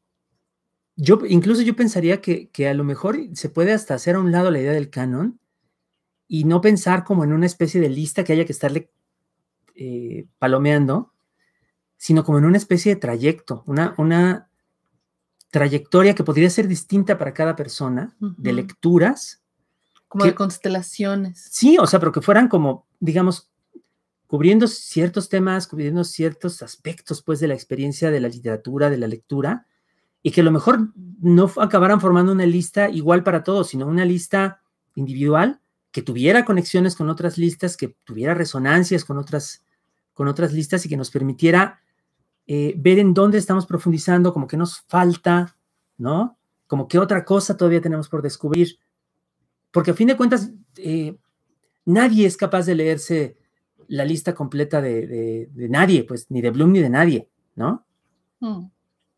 yo incluso yo pensaría que, a lo mejor se puede hasta hacer a un lado la idea del canon y no pensar como en una especie de lista que haya que estarle eh, palomeando, sino como en una especie de trayecto, una, una trayectoria que podría ser distinta para cada persona, de lecturas. Como de constelaciones. Sí, o sea, pero que fueran como, digamos, cubriendo ciertos temas, cubriendo ciertos aspectos, pues, de la experiencia de la literatura, de la lectura, y que a lo mejor no acabaran formando una lista igual para todos, sino una lista individual que tuviera conexiones con otras listas, que tuviera resonancias con otras, con otras listas y que nos permitiera eh, ver en dónde estamos profundizando, como que nos falta, ¿no? Como que otra cosa todavía tenemos por descubrir. Porque a fin de cuentas, eh, nadie es capaz de leerse la lista completa de, nadie, pues ni de Bloom ni de nadie, ¿no? Mm.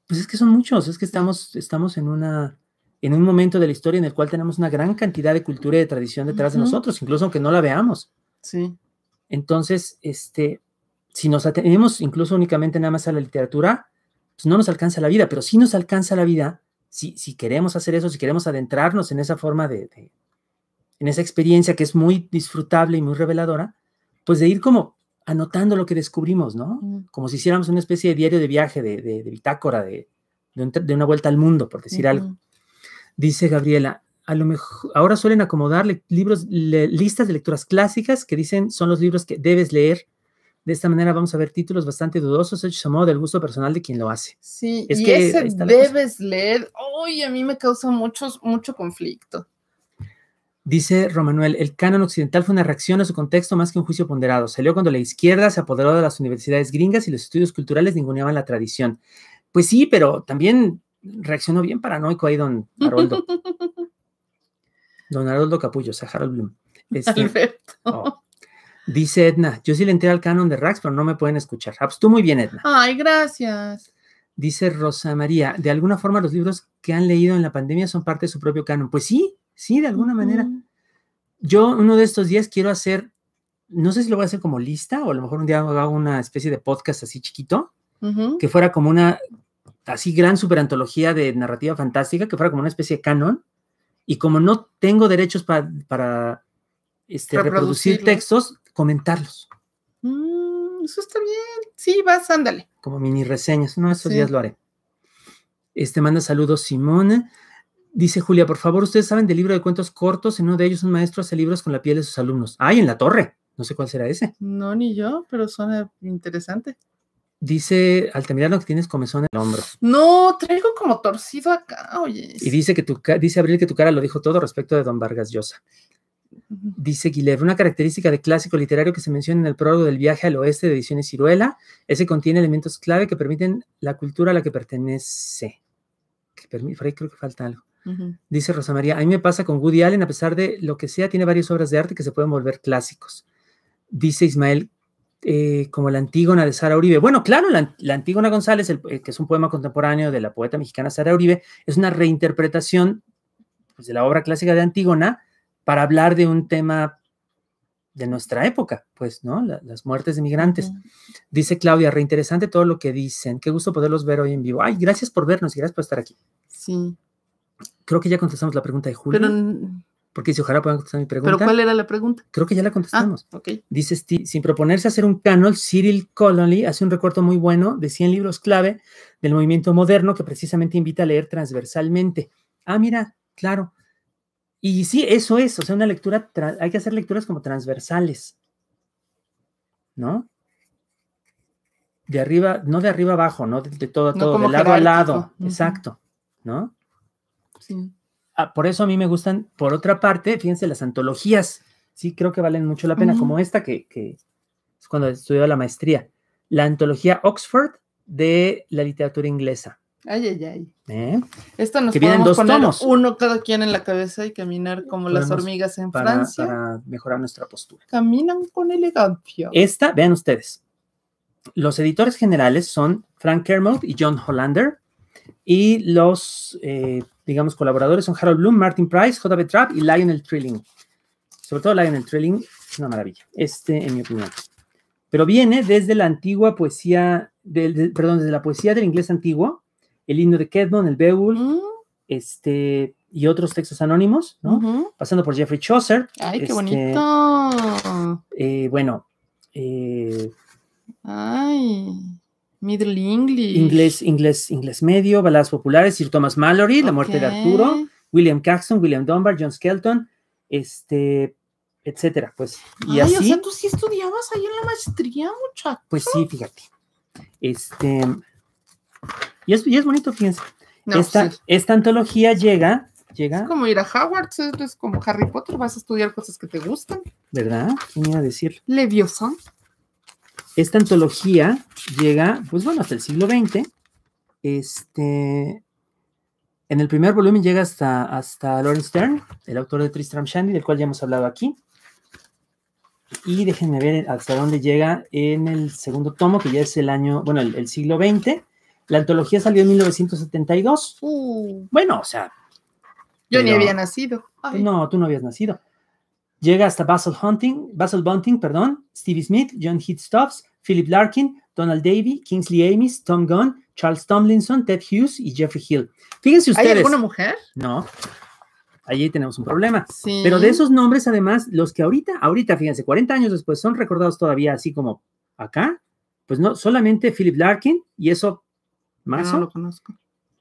Pues es que son muchos, es que estamos, estamos en, una, en un momento de la historia en el cual tenemos una gran cantidad de cultura y de tradición detrás de nosotros, incluso aunque no la veamos. Sí. Entonces, este, si nos atenemos incluso únicamente nada más a la literatura, pues no nos alcanza la vida, pero sí nos alcanza la vida si, si queremos hacer eso, si queremos adentrarnos en esa forma de en esa experiencia que es muy disfrutable y muy reveladora, pues de ir como anotando lo que descubrimos, ¿no? Como si hiciéramos una especie de diario de viaje, de, bitácora, de, de, una vuelta al mundo, por decir algo. Dice Gabriela, a lo mejor ahora suelen acomodar libros, listas de lecturas clásicas que dicen son los libros que debes leer. De esta manera vamos a ver títulos bastante dudosos hechos a modo del gusto personal de quien lo hace. Sí, es que ese debes leer, hoy a mí me causa mucho conflicto. Dice Romanuel, el canon occidental fue una reacción a su contexto más que un juicio ponderado. Salió cuando la izquierda se apoderó de las universidades gringas y los estudios culturales ninguneaban la tradición. Pues sí, pero también reaccionó bien paranoico ahí don Haroldo. don Haroldo Capullo, o Bloom. Este, oh. Dice Edna, yo sí le entré al canon de Rax, pero no me pueden escuchar. Ah, pues tú muy bien, Edna. Ay, gracias. Dice Rosa María, de alguna forma los libros que han leído en la pandemia son parte de su propio canon. Pues sí, Sí, de alguna manera. Yo uno de estos días quiero hacer, no sé si lo voy a hacer como lista o a lo mejor un día hago una especie de podcast así chiquito, que fuera como una así gran superantología de narrativa fantástica, que fuera como una especie de canon. Y como no tengo derechos para este, reproducir textos, comentarlos. Mm, eso está bien. Sí, vas, ándale. Como mini reseñas. No, esos días lo haré. Este manda saludos Simone. Dice Julia, por favor, ustedes saben del libro de cuentos cortos, en uno de ellos un maestro hace libros con la piel de sus alumnos. ¡Ay, en la torre! No sé cuál será ese. No, ni yo, pero suena interesante. Dice, al Altamirano, que tienes comezón en el hombro. No, traigo como torcido acá, oye. Y dice que tu dice Abril que tu cara lo dijo todo respecto de Don Vargas Llosa. Dice Guilherme, una característica de clásico literario que se menciona en el prólogo del viaje al oeste de Ediciones Ciruela, ese contiene elementos clave que permiten la cultura a la que pertenece. Que por ahí creo que falta algo. Dice Rosa María, a mí me pasa con Woody Allen, a pesar de lo que sea, tiene varias obras de arte que se pueden volver clásicos. Dice Ismael, eh, como la Antígona de Sara Uribe. Bueno, claro, la, Antígona González, eh, que es un poema contemporáneo de la poeta mexicana Sara Uribe, es una reinterpretación pues, de la obra clásica de Antígona para hablar de un tema de nuestra época, pues, ¿no? las muertes de migrantes. Dice Claudia, reinteresante todo lo que dicen. Qué gusto poderlos ver hoy en vivo. Ay, gracias por vernos y gracias por estar aquí. Sí creo que ya contestamos la pregunta de Julio. porque si ojalá puedan contestar mi pregunta. ¿Pero cuál era la pregunta? Creo que ya la ah, contestamos. Ah, Dice, sin proponerse hacer un canon, Cyril Connolly hace un recuerdo muy bueno de 100 libros clave del movimiento moderno que precisamente invita a leer transversalmente. Ah, mira, claro. Y sí, eso es, o sea, una lectura, hay que hacer lecturas como transversales, ¿no? De arriba, no de arriba abajo, ¿no? De, todo a todo, de lado a lado, exacto, ¿no? Ah, por eso a mí me gustan, por otra parte, fíjense, las antologías, sí, creo que valen mucho la pena, como esta que, es cuando estudió la maestría, la antología Oxford de la literatura inglesa. Ay, ay, ay. ¿Eh? Esto nos que podemos dos poner uno cada quien en la cabeza y caminar como las hormigas en Francia. Para mejorar nuestra postura. Caminan con elegancia. Esta, vean ustedes. Los editores generales son Frank Kermode y John Hollander. Y los eh, digamos, colaboradores son Harold Bloom, Martin Price, J.B. Trapp y Lionel Trilling. Sobre todo Lionel Trilling, es una maravilla, este, en mi opinión. Pero viene desde la antigua poesía, del, perdón, desde la poesía del inglés antiguo, el himno de Kedmon, el Beowulf, mm. este, y otros textos anónimos, ¿no? Pasando por Jeffrey Chaucer. ¡Ay, qué este, bonito! Eh, bueno, eh, Ay. Middle English. Inglés, inglés, inglés medio, baladas populares, Sir Thomas Mallory, La muerte de Arturo, William Caxton, William Dunbar, John Skelton, este, etcétera, pues. Y así, o sea, tú sí estudiabas ahí en la maestría, muchacho. Pues sí, fíjate. Este, y es, es bonito, fíjense. esta, pues esta antología llega Llega. Es como ir a Howard, es como Harry Potter, vas a estudiar cosas que te gustan. ¿Verdad? ¿Quién iba a decir? Leviosa. Esta antología llega, pues bueno, hasta el siglo XX. Este, en el primer volumen llega hasta, hasta Lawrence Stern, el autor de Tristram Shandy, del cual ya hemos hablado aquí. Y déjenme ver hasta dónde llega en el segundo tomo, que ya es el año, bueno, el, siglo XX. La antología salió en 1972. Uh. bueno, o sea. Yo ni había nacido. No, tú no habías nacido. Llega hasta Basil Hunting, Basil Bunting, perdón, Stevie Smith, John Stubbs, Philip Larkin, Donald Davy, Kingsley Amis, Tom Gunn, Charles Tomlinson, Ted Hughes y Jeffrey Hill. Fíjense ustedes. ¿Hay alguna mujer? No. Allí tenemos un problema. Sí. Pero de esos nombres, además, los que ahorita, ahorita, fíjense, 40 años después, son recordados todavía así como acá, pues no, solamente Philip Larkin y eso más. lo conozco.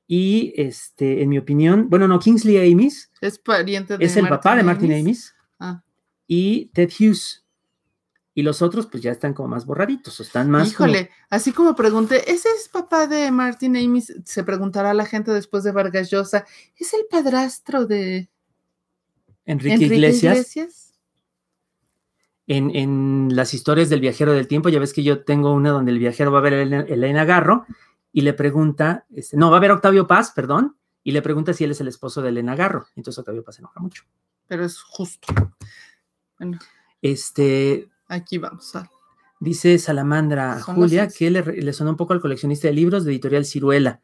Y este, en mi opinión, bueno, no, Kingsley Amis. Es pariente de. Es el papá de Martin Amis y Ted Hughes. Y los otros, pues ya están como más borraditos, están más. Híjole, así como pregunté, ¿ese es papá de Martin Amy. Se preguntará la gente después de Vargas Llosa, ¿es el padrastro de Enrique, Iglesias? En, las historias del viajero del tiempo, ya ves que yo tengo una donde el viajero va a ver a Elena, Garro y le pregunta, este, no, va a ver a Octavio Paz, perdón, y le pregunta si él es el esposo de Elena Garro. Entonces Octavio Paz se enoja mucho. Pero es justo. Este. Aquí vamos. Dice Salamandra Julia que le, sonó un poco al coleccionista de libros de Editorial Ciruela.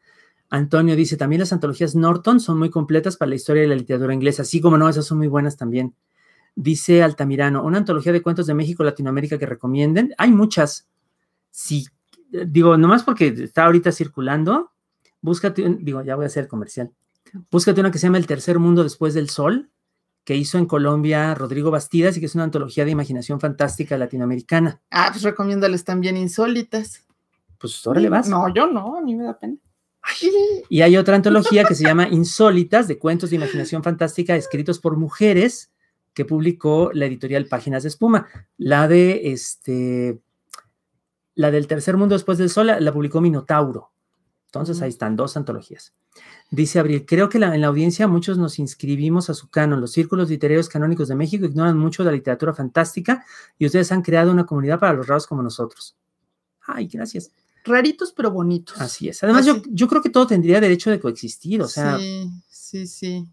Antonio dice, también las antologías Norton son muy completas para la historia de la literatura inglesa. Así como no, esas son muy buenas también. Dice Altamirano, una antología de cuentos de México, Latinoamérica que recomienden. Hay muchas. Sí, digo, nomás porque está ahorita circulando, búscate, digo, ya voy a hacer comercial. Búscate una que se llama El Tercer Mundo Después del Sol, que hizo en Colombia Rodrigo Bastidas y que es una antología de imaginación fantástica latinoamericana. Ah, pues recomiéndales también Insólitas. Pues ahora le vas. No, yo no, a mí me da pena. y hay otra antología que se llama Insólitas, de cuentos de imaginación fantástica escritos por mujeres, que publicó la editorial Páginas de Espuma. La de este, la del tercer mundo después del sol, la publicó Minotauro. Entonces ahí están dos antologías. Dice Abril, creo que en la audiencia muchos nos inscribimos a su canon. Los círculos literarios canónicos de México ignoran mucho la literatura fantástica y ustedes han creado una comunidad para los raros como nosotros. Ay, gracias. Raritos pero bonitos. Así es. Además, Yo, yo, creo que todo tendría derecho de coexistir. O sea, sí, sí, sí.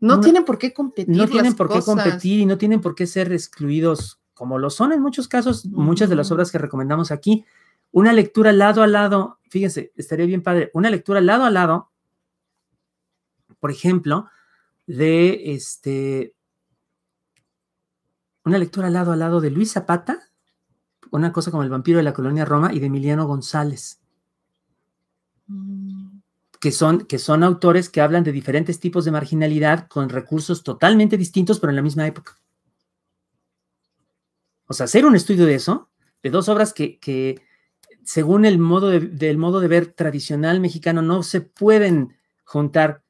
No, tienen por qué competir. No tienen por qué competir y no tienen por qué ser excluidos, como lo son en muchos casos, muchas de las obras que recomendamos aquí. Una lectura lado a lado, fíjense, estaría bien padre, una lectura lado a lado por ejemplo, de este, una lectura lado a lado de Luis Zapata, una cosa como El vampiro de la colonia Roma y de Emiliano González. Mm. Que son, que son autores que hablan de diferentes tipos de marginalidad con recursos totalmente distintos, pero en la misma época. O sea, hacer un estudio de eso, de dos obras que, según el modo del modo de ver tradicional mexicano, no se pueden juntar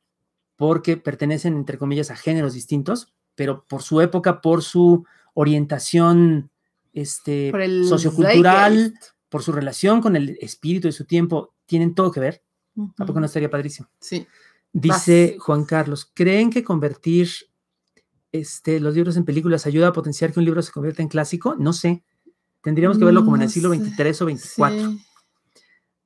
porque pertenecen, entre comillas, a géneros distintos, pero por su época, por su orientación este, sociocultural, por su relación con el espíritu de su tiempo, tienen todo que ver. tampoco ¿A poco no estaría padrísimo? Sí. Dice Juan Carlos, ¿creen que convertir este, los libros en películas ayuda a potenciar que un libro se convierta en clásico? No sé. Tendríamos que mm, verlo como en el siglo XXIII o 24. Sí.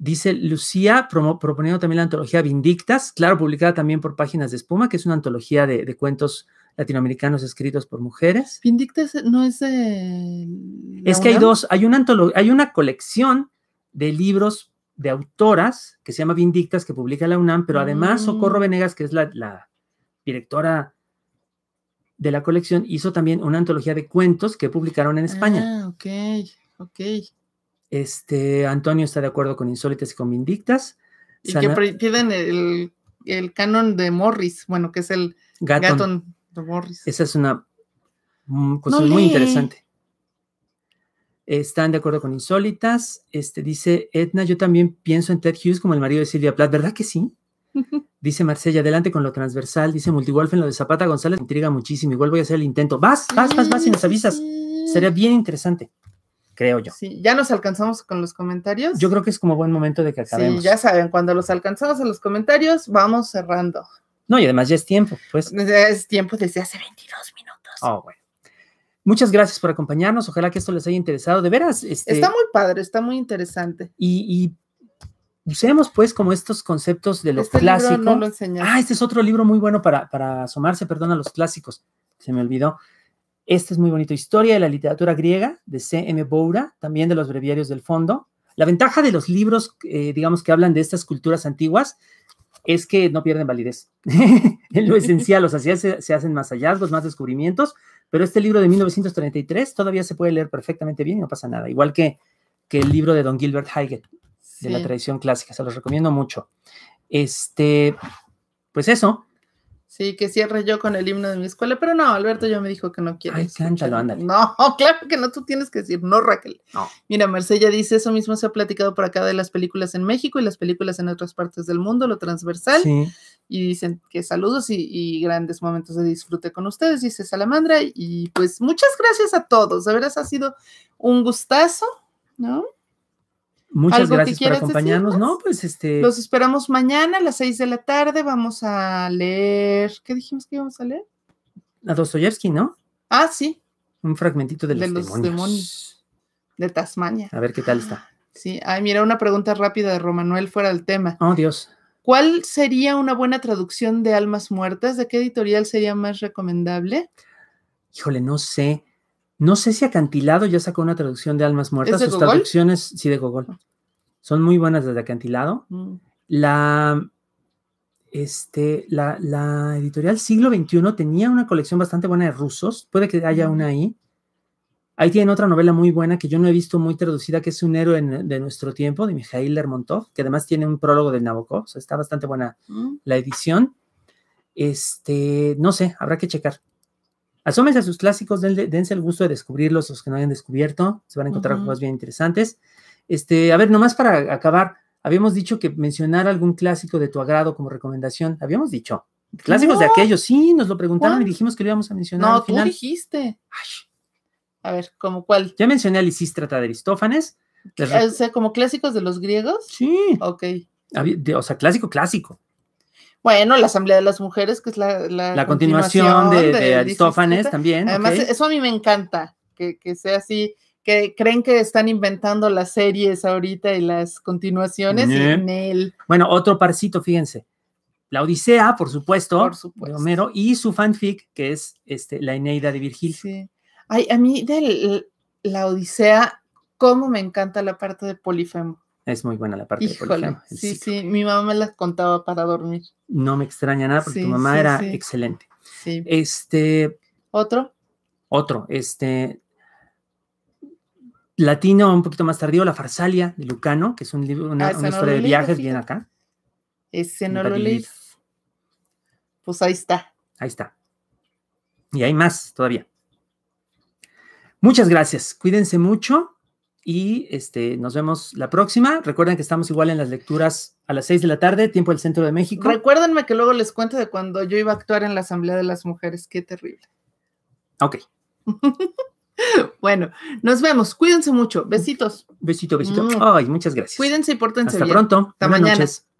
Dice Lucía, proponiendo también la antología Vindictas, claro, publicada también por Páginas de Espuma, que es una antología de, cuentos latinoamericanos escritos por mujeres. Vindictas eh, no es de... Es que hay dos, hay una, hay una colección de libros de autoras que se llama Vindictas, que publica la UNAM, pero además mm. Socorro Venegas, que es la, la directora de la colección, hizo también una antología de cuentos que publicaron en España. Ah, ok, ok. Este, Antonio está de acuerdo con Insólitas y con Vindictas. Y que piden el, canon de Morris, bueno, que es el Gatton, de Morris. Esa es una cosa mm, pues, muy interesante. Están de acuerdo con Insólitas. Este, dice Edna, yo también pienso en Ted Hughes como el marido de Silvia Plath, ¿verdad que sí? Dice Marcella, adelante con lo transversal. Dice Multigolf en lo de Zapata González, me intriga muchísimo. Igual voy a hacer el intento. Vas, vas, vas, vas y nos avisas. Sería bien interesante creo yo. Sí, ya nos alcanzamos con los comentarios. Yo creo que es como buen momento de que acabemos. Sí, ya saben, cuando los alcanzamos en los comentarios, vamos cerrando. No, y además ya es tiempo, pues. pues es tiempo desde hace 22 minutos. Oh, bueno. Muchas gracias por acompañarnos. Ojalá que esto les haya interesado. De veras. Este está muy padre, está muy interesante. Y, usemos, pues, como estos conceptos de los este ah, este es otro libro muy bueno para, para asomarse, perdón, a los clásicos. Se me olvidó. Esta es muy bonita, Historia de la literatura griega de C.M. Boura, también de los breviarios del fondo. La ventaja de los libros, eh, digamos, que hablan de estas culturas antiguas es que no pierden validez. en lo esencial, o sea, se, hacen más hallazgos, más descubrimientos, pero este libro de 1933 todavía se puede leer perfectamente bien y no pasa nada. Igual que, que el libro de Don Gilbert Hayek, de la tradición clásica, se los recomiendo mucho. Este, pues eso, Sí, que cierre yo con el himno de mi escuela, pero no, Alberto ya me dijo que no quiere. Ay, cántalo, ándale. No, claro que no, tú tienes que decir, no, Raquel. No. Mira, Marcella dice, eso mismo se ha platicado por acá de las películas en México y las películas en otras partes del mundo, lo transversal. Sí. Y dicen que saludos y, grandes momentos de disfrute con ustedes, dice Salamandra. Y pues muchas gracias a todos, de veras ha sido un gustazo, ¿no? Muchas gracias por acompañarnos. No, pues este. Los esperamos mañana a las 6 de la tarde. Vamos a leer. ¿Qué dijimos que íbamos a leer? A Dostoyevsky, ¿no? Ah, sí. Un fragmentito de, de los, demonios. De Tasmania. A ver qué tal está. Sí. Ay, mira, una pregunta rápida de Romanuel fuera del tema. Oh, Dios. ¿Cuál sería una buena traducción de Almas Muertas? ¿De qué editorial sería más recomendable? Híjole, no sé. No sé si Acantilado ya sacó una traducción de Almas Muertas. Sus traducciones, sí, de Gogol. Ah. Son muy buenas desde Acantilado. Mm. La, este, la, editorial Siglo XXI tenía una colección bastante buena de rusos. Puede que haya mm. una ahí. Ahí tienen otra novela muy buena que yo no he visto muy traducida, que es Un héroe de nuestro tiempo, de Mikhail Lermontov, que además tiene un prólogo del Nabokov. O sea, está bastante buena mm. la edición. Este, no sé, habrá que checar. Asómense a sus clásicos, dense el gusto de descubrirlos, los que no hayan descubierto, se van a encontrar cosas bien interesantes. Este, a ver, nomás para acabar, habíamos dicho que mencionar algún clásico de tu agrado como recomendación, habíamos dicho. Clásicos de aquellos, sí, nos lo preguntaron y dijimos que lo íbamos a mencionar. No, dijiste. A ver, ¿cómo cuál? Ya mencioné a Lisístrata de Aristófanes. O sea, como clásicos de los griegos. Sí. Ok. O sea, clásico, clásico. Bueno, la Asamblea de las Mujeres, que es la, la, continuación, de, Aristófanes también. Además, eso a mí me encanta, que, sea así, que creen que están inventando las series ahorita y las continuaciones en él. Bueno, otro parcito, fíjense. La Odisea, por supuesto, de Homero, y su fanfic, que es este, la Eneida de Virgil. Sí. Ay, a mí de la Odisea, cómo me encanta la parte de Polifemo. Es muy buena la parte de Sí, sí, mi mamá me las contaba para dormir. No me extraña nada porque tu mamá era excelente. Sí. Este. ¿Otro? Otro, este. Latino, un poquito más tardío, La Farsalia de Lucano, que es un libro, una, ah, historia de viajes, bien acá. Ese no lo Pues ahí está. Ahí está. Y hay más todavía. Muchas gracias. Cuídense mucho y este, nos vemos la próxima. Recuerden que estamos igual en las lecturas a las 6 de la tarde, tiempo del Centro de México. Recuérdenme que luego les cuento de cuando yo iba a actuar en la Asamblea de las Mujeres. Qué terrible. Ok. bueno, nos vemos. Cuídense mucho. Besitos. Besito, besito. Mm. Ay, muchas gracias. Cuídense y pórtense Hasta pronto. Hasta Buenas mañana. Noches.